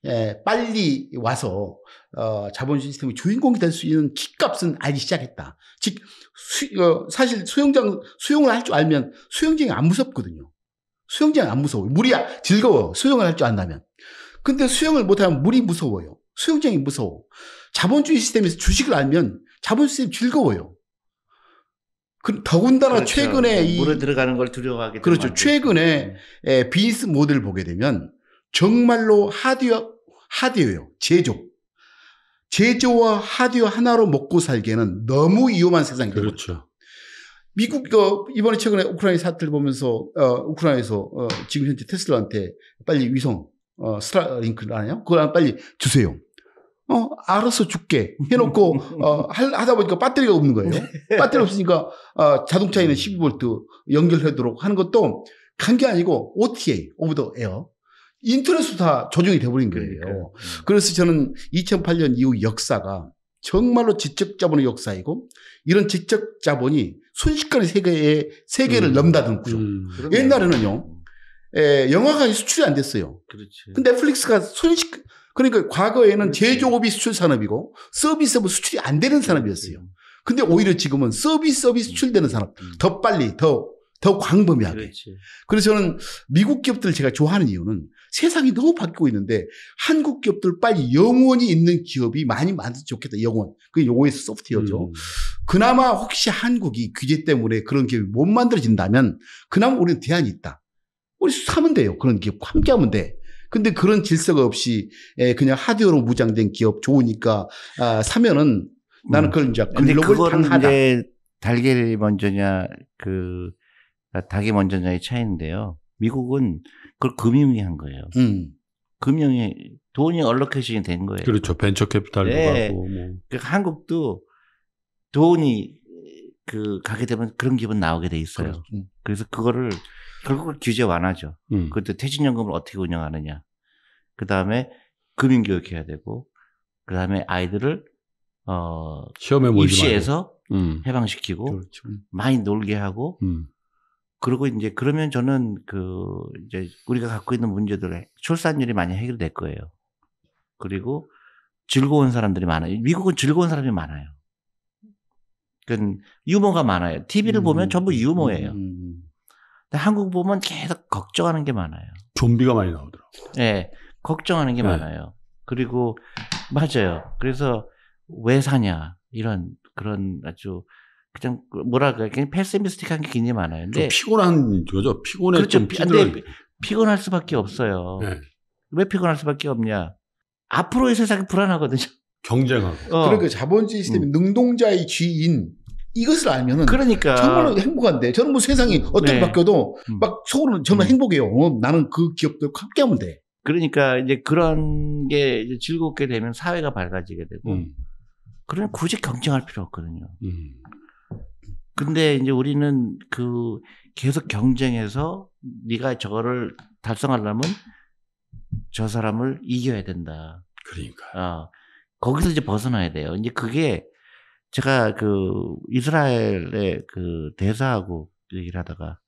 예, 빨리 와서 어, 자본 시스템의 주인공이 될 수 있는 집값은 알기 시작했다. 즉 수, 어, 사실 수영장 수영을 할 줄 알면 수영장이 안 무섭거든요. 수영장이 안 무서워. 물이야 즐거워. 수영을 할 줄 안다면. 근데 수영을 못하면 물이 무서워요. 수영장이 무서워. 자본주의 시스템에서 주식을 알면 자본주의 시스템 즐거워요. 그 더군다나 그렇죠. 최근에 뭐 이 물에 들어가는 걸 두려워하게 되 그렇죠. 최근에 네. 비즈니스 모델을 보게 되면 정말로 하드웨어 하드웨어 제조. 제조와 하드웨어 하나로 먹고 살기에는 너무 위험한 세상이 되죠. 그렇죠. 미국 어, 이번에 최근에 우크라이나 사태를 보면서 어, 우크라이나에서 어, 지금 현재 테슬라한테 빨리 위성 어, 스라링크 아니에요? 그거 빨리 주세요. 어, 알아서 줄게. 해놓고, [laughs] 어, 하다 보니까 배터리가 없는 거예요. 네. 배터리 없으니까, 어, 자동차에 있는 12V 연결하도록 하는 것도 간 게 아니고 OTA, over the air. 인터넷으로 다 조정이 돼버린 거예요. 그러니까요. 음. 그래서 저는 2008년 이후 역사가 정말로 지적 자본의 역사이고 이런 지적 자본이 순식간에 세계에 세계를 음. 넘다는 구조. 음, 옛날에는요. 음. 예, 영화관이 수출이 안 됐어요. 그렇지. 근데 그 넷플릭스가 손실 그러니까 과거에는 그렇지. 제조업이 수출 산업이고 서비스업은 수출이 안 되는 산업이었어요. 근데 오히려 지금은 서비스업이 음, 수출되는 산업. 음, 음. 더 빨리, 더, 더 광범위하게. 그렇지. 그래서 저는 미국 기업들을 제가 좋아하는 이유는 세상이 너무 바뀌고 있는데 한국 기업들 빨리 영원히 있는 기업이 많이 만들면 좋겠다. 영원. 그게 용어 소프트웨어죠. 음. 그나마 혹시 한국이 규제 때문에 그런 기업이 못 만들어진다면 그나마 우리는 대안이 있다. 우리 사면 돼요. 그런 기업 함께 하면 돼. 근데 그런 질서가 없이 예, 그냥 하드웨어로 무장된 기업 좋으니까 아, 사면은 나는 음. 그걸 이제 글로벌 탄하다. 달걀이 먼저냐 그 아, 닭이 먼저냐의 차이인데요. 미국은 그걸 금융이 한 거예요. 음. 금융이 돈이 얼로케이션이 된 거예요. 그렇죠. 벤처 캐피탈도 네. 가고 뭐. 그러니까 한국도 돈이 그 가게 되면 그런 기분 나오게 돼 있어요. 그렇죠. 음. 그래서 그거를 결국 규제 완화죠. 음. 그때 퇴직연금을 어떻게 운영하느냐. 그 다음에 금융교육해야 되고, 그 다음에 아이들을 어 시험에 입시에서 음. 해방시키고 그렇죠. 음. 많이 놀게 하고 음. 그리고 이제 그러면 저는 그 이제 우리가 갖고 있는 문제들 에 출산율이 많이 해결될 거예요. 그리고 즐거운 사람들이 많아요. 미국은 즐거운 사람이 많아요. 그니까 유머가 많아요. TV를 음. 보면 전부 유머예요. 음, 음, 근데 한국 보면 계속 걱정하는 게 많아요. 좀비가 많이 나오더라고요. 네, 예, 걱정하는 게 네. 많아요. 그리고 맞아요. 그래서 왜 사냐 이런 그런 아주 그냥 뭐랄까 그냥 패스미스틱한 게 굉장히 많아요. 근데 피곤한 거죠. 피곤해 그렇죠. 피, 근데 피곤할 수밖에 없어요. 네. 왜 피곤할 수밖에 없냐? 앞으로의 세상이 불안하거든요. 경쟁하고. 어. 그러니까 자본주의 시스템이 음. 능동자의 쥐인 이것을 알면은 그러니까 정말로 행복한데 저는 뭐 세상이 네. 어떻게 네. 바뀌어도 음. 막 속으로는 저는 음. 행복해요. 어, 나는 그 기업도 함께 하면 돼. 그러니까 이제 그런 게 이제 즐겁게 되면 사회가 밝아지게 되고 음. 그러면 굳이 경쟁할 필요 없거든요. 음. 근데 이제 우리는 그 계속 경쟁해서 네가 저거를 달성하려면 저 사람을 이겨야 된다. 그러니까. 어, 거기서 이제 벗어나야 돼요. 이제 그게 제가 그 이스라엘의 그 대사하고 얘기를 그 하다가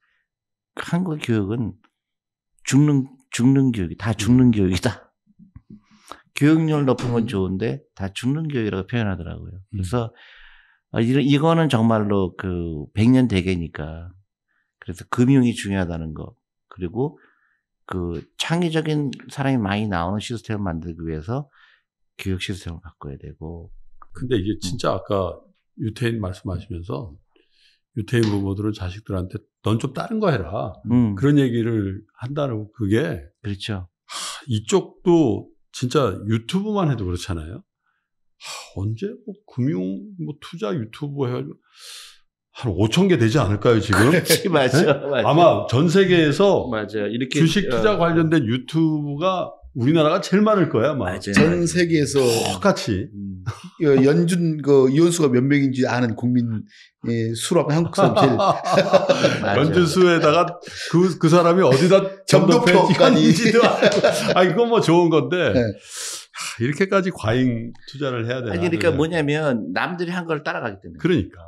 한국 교육은 죽는 죽는 교육이 다 음. 죽는 교육이다. 교육률 [laughs] 높은 건 음. 좋은데 다 죽는 교육이라고 표현하더라고요. 음. 그래서 아, 이 이거는 정말로 그 백년 대계니까 그래서 금융이 중요하다는 거 그리고 그 창의적인 사람이 많이 나오는 시스템을 만들기 위해서 교육 시스템을 바꿔야 되고 근데 이게 음. 진짜 아까 유태인 말씀하시면서 유태인 부모들은 자식들한테 넌 좀 다른 거 해라. 음. 그런 얘기를 한다는 그게 그렇죠. 하, 이쪽도 진짜 유튜브만 해도 그렇잖아요. 하, 언제 뭐 금융 뭐 투자 유튜브 해가지고 한 5천 개 되지 않을까요 지금? [laughs] 그렇지, 맞아, 네? 맞아. 아마 전 세계에서 맞아. 이렇게 주식 투자 어. 관련된 유튜브가 우리나라가 제일 많을 거야, 아마. 맞아요. 전 세계에서 음. 똑같이 음. 연준 그 이혼수가 몇 명인지 아는 국민 예, 수로 한국 사람 제일 [laughs] 연준 수에다가 그 그 사람이 어디다 점도표까지도 아 이건 뭐 좋은 건데 네. 하, 이렇게까지 과잉 투자를 해야 되나? 아니 그러니까 뭐냐면 남들이 한 걸 따라가기 때문에 그러니까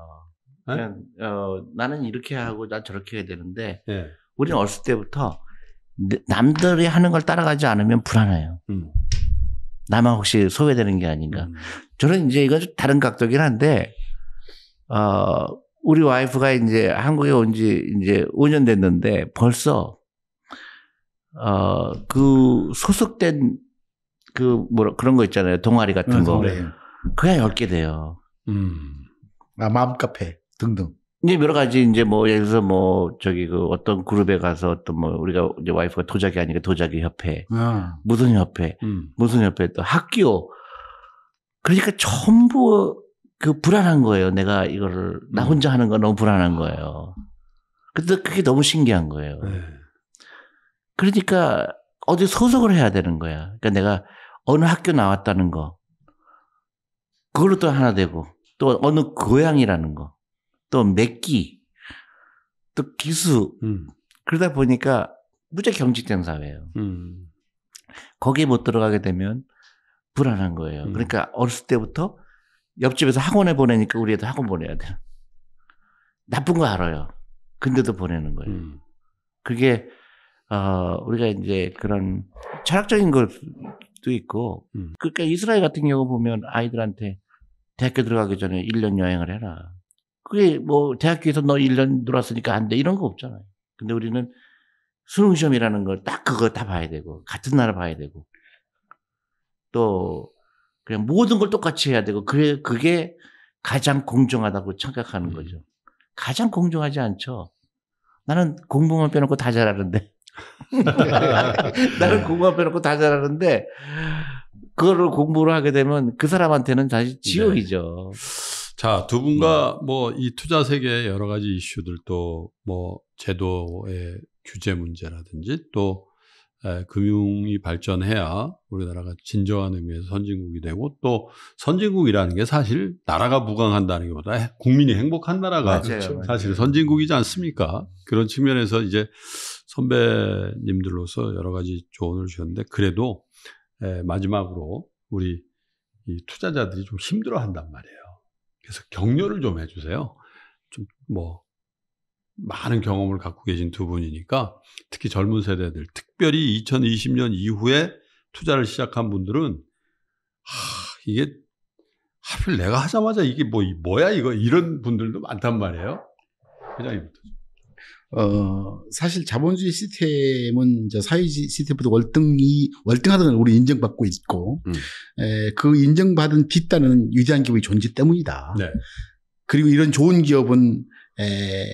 네? 그냥, 어, 나는 이렇게 하고 난 저렇게 해야 되는데 네. 우리는 어렸을 때부터 네, 남들이 하는 걸 따라가지 않으면 불안해요. 음. 나만 혹시 소외되는 게 아닌가. 음. 저는 이제 이건 다른 각도긴 한데, 어, 우리 와이프가 이제 한국에 온 지 이제 5년 됐는데 벌써, 어, 그 소속된 그 뭐라 그런 거 있잖아요. 동아리 같은 음, 거. 그게 10개 돼요. 음. 아, 마음카페 등등. 이제 여러 가지 이제 뭐 예를 들어서 뭐 저기 그 어떤 그룹에 가서 어떤 뭐 우리가 이제 와이프가 도자기 아니까 도자기 협회 아. 무슨 협회 음. 무슨 협회 또 학교 그러니까 전부 그 불안한 거예요. 내가 이거를 나 음. 혼자 하는 거 너무 불안한 거예요. 근데 그게 너무 신기한 거예요. 네. 그러니까 어디 소속을 해야 되는 거야. 그러니까 내가 어느 학교 나왔다는 거 그걸로 또 하나 되고 또 어느 고향이라는 거또 맺기, 또 기수. 음. 그러다 보니까 무척 경직된 사회예요. 음. 거기에 못 들어가게 되면 불안한 거예요. 음. 그러니까 어렸을 때부터 옆집에서 학원에 보내니까 우리 애도 학원 보내야 돼요. 나쁜 거 알아요. 근데도 보내는 거예요. 음. 그게 어, 우리가 이제 그런 철학적인 것도 있고, 음. 그러니까 이스라엘 같은 경우 보면 아이들한테 대학교 들어가기 전에 1년 여행을 해라. 그게 뭐 대학교에서 너 1년 놀았으니까 안 돼. 이런 거 없잖아요. 근데 우리는 수능 시험이라는 걸 딱 그거 다 봐야 되고 같은 나라 봐야 되고 또 그냥 모든 걸 똑같이 해야 되고 그게 그게 가장 공정하다고 착각하는 음. 거죠. 가장 공정하지 않죠. 나는 공부만 빼놓고 다 잘하는데. [laughs] 나는 네. 공부만 빼놓고 다 잘하는데 그거를 공부를 하게 되면 그 사람한테는 사실 네. 지옥이죠. 네. 자, 두 분과 네. 뭐이 투자 세계의 여러 가지 이슈들 또 뭐 제도의 규제 문제라든지 또 에, 금융이 발전해야 우리나라가 진정한 의미에서 선진국이 되고 또 선진국이라는 게 사실 나라가 무강한다는 것보다 국민이 행복한 나라가 그렇죠. 맞아요, 사실 맞아요. 선진국이지 않습니까? 그런 측면에서 이제 선배님들로서 여러 가지 조언을 주셨는데 그래도 에, 마지막으로 우리 이 투자자들이 좀 힘들어한단 말이에요. 그래서 격려를 좀 해주세요. 좀 뭐 많은 경험을 갖고 계신 두 분이니까 특히 젊은 세대들, 특별히 2020년 이후에 투자를 시작한 분들은 하, 이게 하필 내가 하자마자 이게 뭐 뭐야 이거 이런 분들도 많단 말이에요. 회장님부터. 어, 사실 자본주의 시스템은 이제 사회주의 시스템보다 월등히, 월등하다는 우리 인정받고 있고, 음. 에, 그 인정받은 빚다는 위대한 기업의 존재 때문이다. 네. 그리고 이런 좋은 기업은, 에,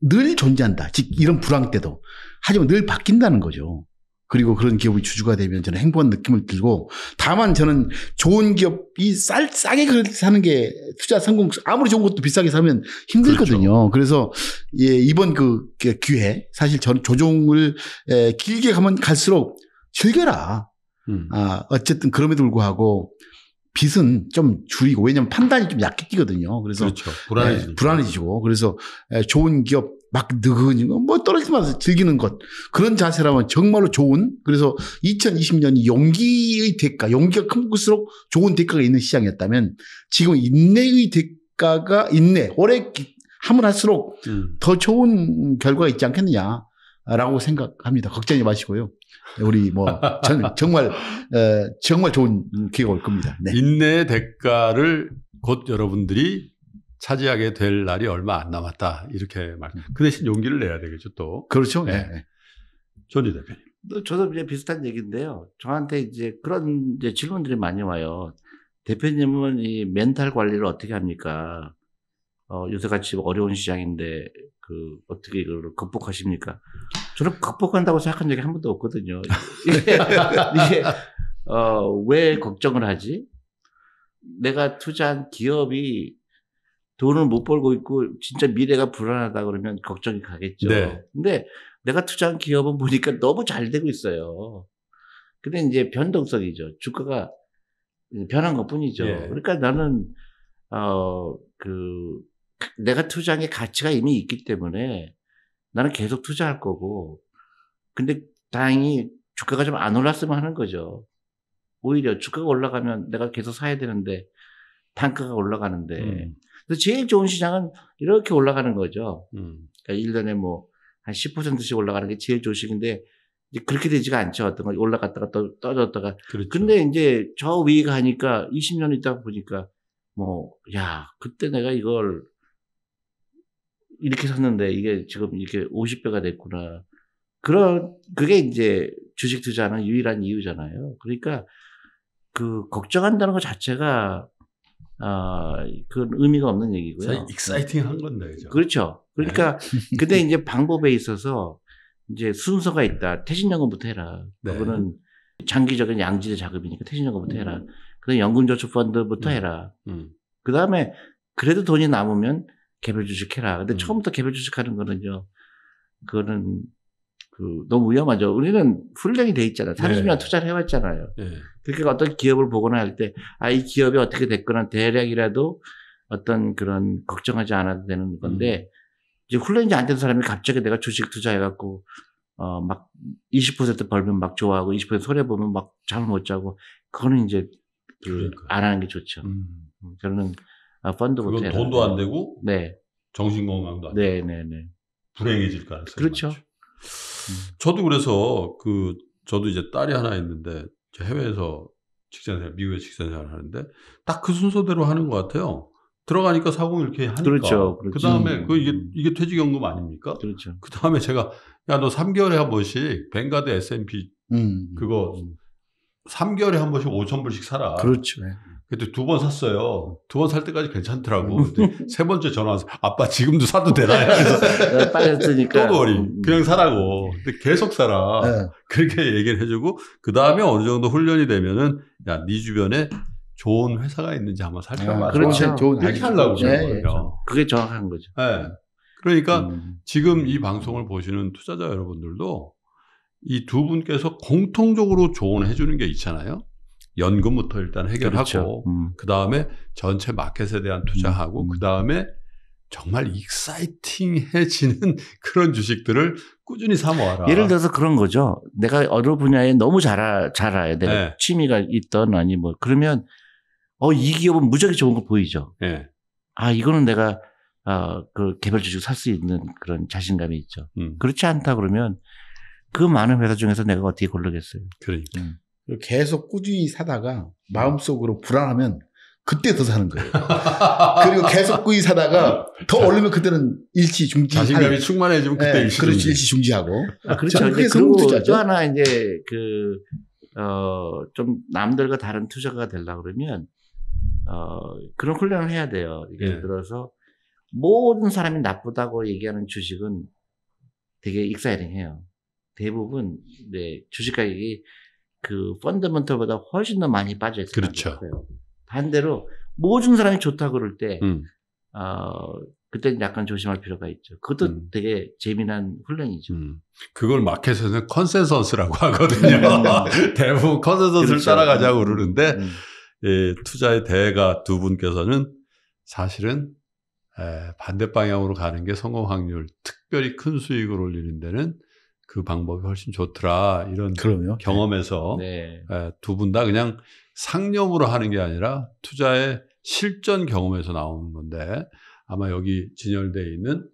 늘 존재한다. 즉, 이런 불황 때도. 하지만 늘 바뀐다는 거죠. 그리고 그런 기업이 주주가 되면 저는 행복한 느낌을 들고 다만 저는 좋은 기업이 쌀 싸게 사는 게 투자 성공 아무리 좋은 것도 비싸게 사면 힘들거든요. 그렇죠. 그래서 예, 이번 그 기회 사실 저는 조종을 예, 길게 가면 갈수록 즐겨라. 음. 아 어쨌든 그럼에도 불구하고 빚은 좀 줄이고 왜냐면 판단이 좀 약해 지거든요 그래서 그렇죠. 불안해지죠. 네, 예, 불안해지죠. 그래서 예, 좋은 기업 막느그니뭐 떨어지면서 즐기는 것 그런 자세라면 정말로 좋은 그래서 2020년이 용기의 대가 용기가 큰곳수록 좋은 대가가 있는 시장이었다면 지금 인내의 대가가 인내 오래 함을 할수록 음. 더 좋은 결과가 있지 않겠느냐 라고 생각합니다. 걱정이 마시고요. 우리 뭐 [laughs] 전, 정말 에, 정말 좋은 기회가 올 겁니다. 네. 인내의 대가를 곧 여러분들이 차지하게 될 날이 얼마 안 남았다 이렇게 말. 음. 그 대신 용기를 내야 되겠죠 또. 그렇죠. 네. 네. 존리 대표님. 저도 이제 비슷한 얘기인데요. 저한테 이제 그런 이제 질문들이 많이 와요. 대표님은 이 멘탈 관리를 어떻게 합니까? 어, 요새 같이 어려운 시장인데 그 어떻게 이걸 극복하십니까? 저는 극복한다고 생각한 적이 한 번도 없거든요. [laughs] 이게, 어, 왜 걱정을 하지? 내가 투자한 기업이 돈을 못 벌고 있고 진짜 미래가 불안하다 그러면 걱정이 가겠죠. 네. 근데 내가 투자한 기업은 보니까 너무 잘 되고 있어요. 근데 이제 변동성이죠. 주가가 변한 것 뿐이죠. 예. 그러니까 나는 어그 내가 투자한 게 가치가 이미 있기 때문에 나는 계속 투자할 거고. 근데 다행히 주가가 좀 안 올랐으면 하는 거죠. 오히려 주가가 올라가면 내가 계속 사야 되는데 단가가 올라가는데. 음. 그래서 제일 좋은 시장은 이렇게 올라가는 거죠. 음. 그러니까 1년에 뭐 한 10%씩 올라가는 게 제일 조식인데 이제 그렇게 되지가 않죠. 어떤 거 올라갔다가 또 떨어졌다가. 그렇죠. 근데 이제 저 위에 가니까 20년 있다 보니까 뭐, 야, 그때 내가 이걸 이렇게 샀는데 이게 지금 이렇게 50배가 됐구나. 그런, 그게 이제 주식 투자는 유일한 이유잖아요. 그러니까 그 걱정한다는 것 자체가 아, 그건 의미가 없는 얘기고요. 익사이팅한 건데, 죠 그렇죠. 그러니까 네. [laughs] 근데 이제 방법에 있어서 이제 순서가 있다. 퇴직연금부터 해라. 네. 그거는 장기적인 양질의 자금이니까 퇴직연금부터 해라. 음. 그다음 연금저축펀드부터 음. 해라. 음. 그다음에 그래도 돈이 남으면 개별 주식해라. 근데 음. 처음부터 개별 주식하는 거는요, 그거는 그 너무 위험하죠. 우리는 훈련이 돼 있잖아. 30년 네. 투자를 해왔잖아요. 네. 그러니까 어떤 기업을 보거나 할 때, 아, 이 기업이 어떻게 됐거나 대략이라도 어떤 그런 걱정하지 않아도 되는 건데, 음. 이제 훈련이 안 된 사람이 갑자기 내가 주식 투자해갖고, 어, 막 20% 벌면 막 좋아하고, 20% 손해보면 막잠못 자고, 그거는 이제 그안 그러니까. 하는 게 좋죠. 음. 음 저는 아, 펀드 못 해라. 돈도 안 네. 되고 네. 정신 건강도 안 네, 되고 네, 네, 불행해질 가능성이 그렇죠. 음. 저도 그래서 그 저도 이제 딸이 하나 있는데 해외에서 직장생활, 미국에 직장생활 하는데 딱 그 순서대로 하는 것 같아요. 들어가니까 사공 이렇게 하니까. 그렇죠. 그렇죠. 그다음에그 이게 음, 음. 이게 퇴직연금 아닙니까? 그렇죠. 그다음에 제가 야 너 3개월에 한 번씩 벵가드 S&P 음, 그거 음. 3개월에 한 번씩 5천 불씩 살아. 그렇죠. 예. 그때 두 번 샀어요. 두 번 살 때까지 괜찮더라고. 음. 세 번째 전화 와서 아빠 지금도 사도 되나? 그래서 [laughs] 네, 빠졌으니까. 또어리 음. 그냥 사라고. 근데 계속 사라. 네. 그렇게 얘기를 해주고 그 다음에 어느 정도 훈련이 되면은 야네 주변에 좋은 회사가 있는지 한번 살펴봐. 아, 그렇죠. 좋은 이렇게 하려고 그러는 네, 거예요. 그게 정확한 거죠. 네. 그러니까 음. 지금 이 방송을 보시는 투자자 여러분들도 이 두 분께서 공통적으로 조언해 주는 게 있잖아요. 연금부터 일단 해결하고 그렇죠. 음. 그다음에 전체 마켓에 대한 투자하고 음. 음. 그다음에 정말 익사이팅해지는 [laughs] 그런 주식들을 꾸준히 사 모아라. 예를 들어서 그런 거죠. 내가 어느 분야에 너무 잘, 아, 알아야 내가 네. 취미가 있던 아니 뭐 그러면 어 이 기업은 무지하게 좋은 거 보이죠. 네. 아 이거는 내가 어, 그 개별 주식 살 수 있는 그런 자신감이 있죠. 음. 그렇지 않다 그러면 그 많은 회사 중에서 내가 어떻게 고르겠어요. 그러니까. 음. 계속 꾸준히 사다가 마음속으로 불안하면 그때 더 사는 거예요. [laughs] 그리고 계속 꾸준히 사다가 더 올리면 그때는 일시 중지. 자신감이 충만해지면 그때 네, 일시 그렇지, 일시 중지하고. 아, 그렇죠. 그게 그리고 또 하나 이제 그 어, 좀 남들과 다른 투자가 되려 고 그러면, 어, 그런 훈련을 해야 돼요. 예를 네. 들어서, 모든 사람이 나쁘다고 얘기하는 주식은 되게 익사이링해요. 대부분, 네, 주식 가격이 그 펀더멘털보다 훨씬 더 많이 빠져 있어요. 그렇죠. 반대로 모든 사람이 좋다 그럴 때 음. 어, 그때 약간 조심할 필요가 있죠. 그것도 음. 되게 재미난 훈련이죠. 음. 그걸 마켓에서는 컨센서스라고 [laughs] 하거든요. 네, 네, 네. [laughs] 대부분 컨센서스를 그렇죠. 따라가자고 그러는데 음. 예, 투자의 대가 두 분께서는 사실은 반대 방향으로 가는 게 성공 확률, 특별히 큰 수익을 올리는 데는 그 방법이 훨씬 좋더라 이런 그럼요. 네. 경험에서 네. 네. 예, 두분 다 그냥 상념으로 하는 게 아니라 투자의 실전 경험에서 나오는 건데 아마 여기 진열되어 있는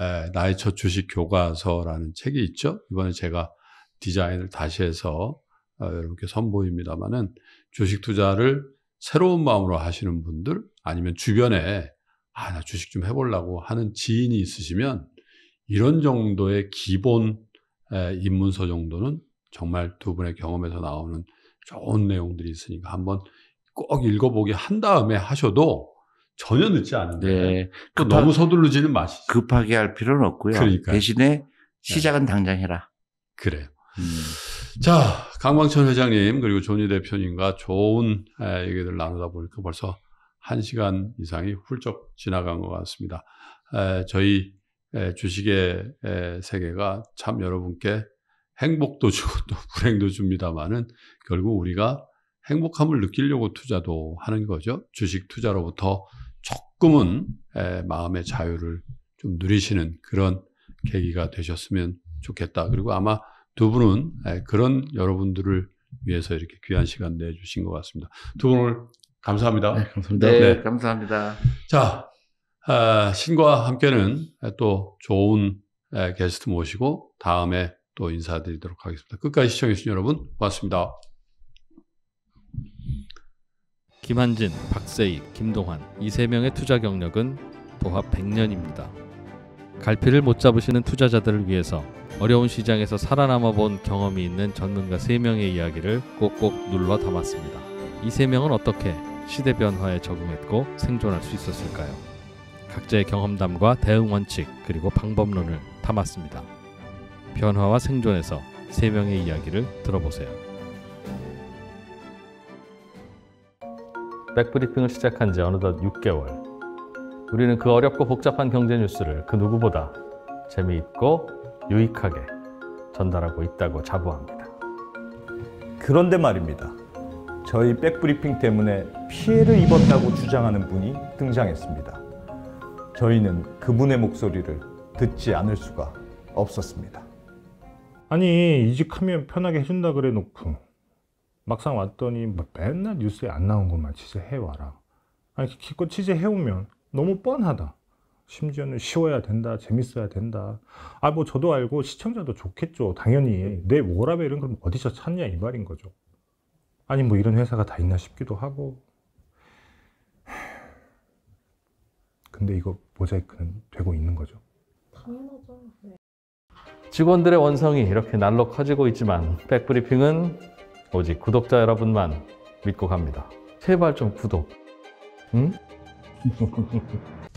에, 예, 나의 첫 주식 교과서라는 책이 있죠. 이번에 제가 디자인을 다시 해서 어, 여러분께 선보입니다만은 주식 투자를 새로운 마음으로 하시는 분들 아니면 주변에 아, 나 주식 좀 해보려고 하는 지인이 있으시면 이런 정도의 기본 예, 입문서 정도는 정말 두 분의 경험에서 나오는 좋은 내용들이 있으니까 한번 꼭읽어보기한 다음에 하셔도 전혀 늦지 않은데 네. 급하, 너무 서두르지는 마시 급하게 할 필요는 없고요. 그러니까요. 대신에 시작은 네. 당장 해라. 그래요. 음. 자, 강광천 회장님 그리고 존희 대표님과 좋은 예, 얘기들 나누다 보니까 벌써 1시간 이상이 훌쩍 지나간 것 같습니다. 예, 저희 예, 주식의 예, 세계가 참 여러분께 행복도 주고 또 [laughs] 불행도 줍니다만은 결국 우리가 행복함을 느끼려고 투자도 하는 거죠. 주식 투자로부터 조금은 예, 마음의 자유를 좀 누리시는 그런 계기가 되셨으면 좋겠다. 그리고 아마 두 분은 그런 여러분들을 위해서 이렇게 귀한 시간 내주신 것 같습니다. 두 분 오늘 감사합니다. 네, 감사합니다. 네, 네. 감사합니다. 자, 아, 신과 함께는 또 좋은 게스트 모시고 다음에 또 인사드리도록 하겠습니다. 끝까지 시청해주신 여러분 고맙습니다. 김한진, 박세희, 김동환 이 세 명의 투자 경력은 도합 100년입니다. 갈피를 못 잡으시는 투자자들을 위해서 어려운 시장에서 살아남아 본 경험이 있는 전문가 세명의 이야기를 꼭꼭 눌러 담았습니다. 이 세명은 어떻게 시대 변화에 적응했고 생존할 수 있었을까요? 각자의 경험담과 대응 원칙 그리고 방법론을 담았습니다. 변화와 생존에서 세 명의 이야기를 들어보세요. 백브리핑을 시작한 지 어느덧 6개월. 우리는 그 어렵고 복잡한 경제 뉴스를 그 누구보다 재미있고 유익하게 전달하고 있다고 자부합니다. 그런데 말입니다. 저희 백브리핑 때문에 피해를 입었다고 주장하는 분이 등장했습니다. 저희는 그분의 목소리를 듣지 않을 수가 없었습니다. 아니 이직하면 편하게 해준다 그래 놓고 막상 왔더니 뭐 맨날 뉴스에 안 나온 것만 취재해와라. 아니 기껏 취재해오면 너무 뻔하다. 심지어는 쉬워야 된다, 재밌어야 된다. 아뭐 저도 알고 시청자도 좋겠죠. 당연히 내 워라벨은 그럼 어디서 찾냐 이 말인 거죠. 아니 뭐 이런 회사가 다 있나 싶기도 하고 근데 이거 모자이크는 되고 있는 거죠. 당연하죠. 네. 직원들의 원성이 이렇게 날로 커지고 있지만 백브리핑은 오직 구독자 여러분만 믿고 갑니다. 제발 좀 구독. 응? [laughs]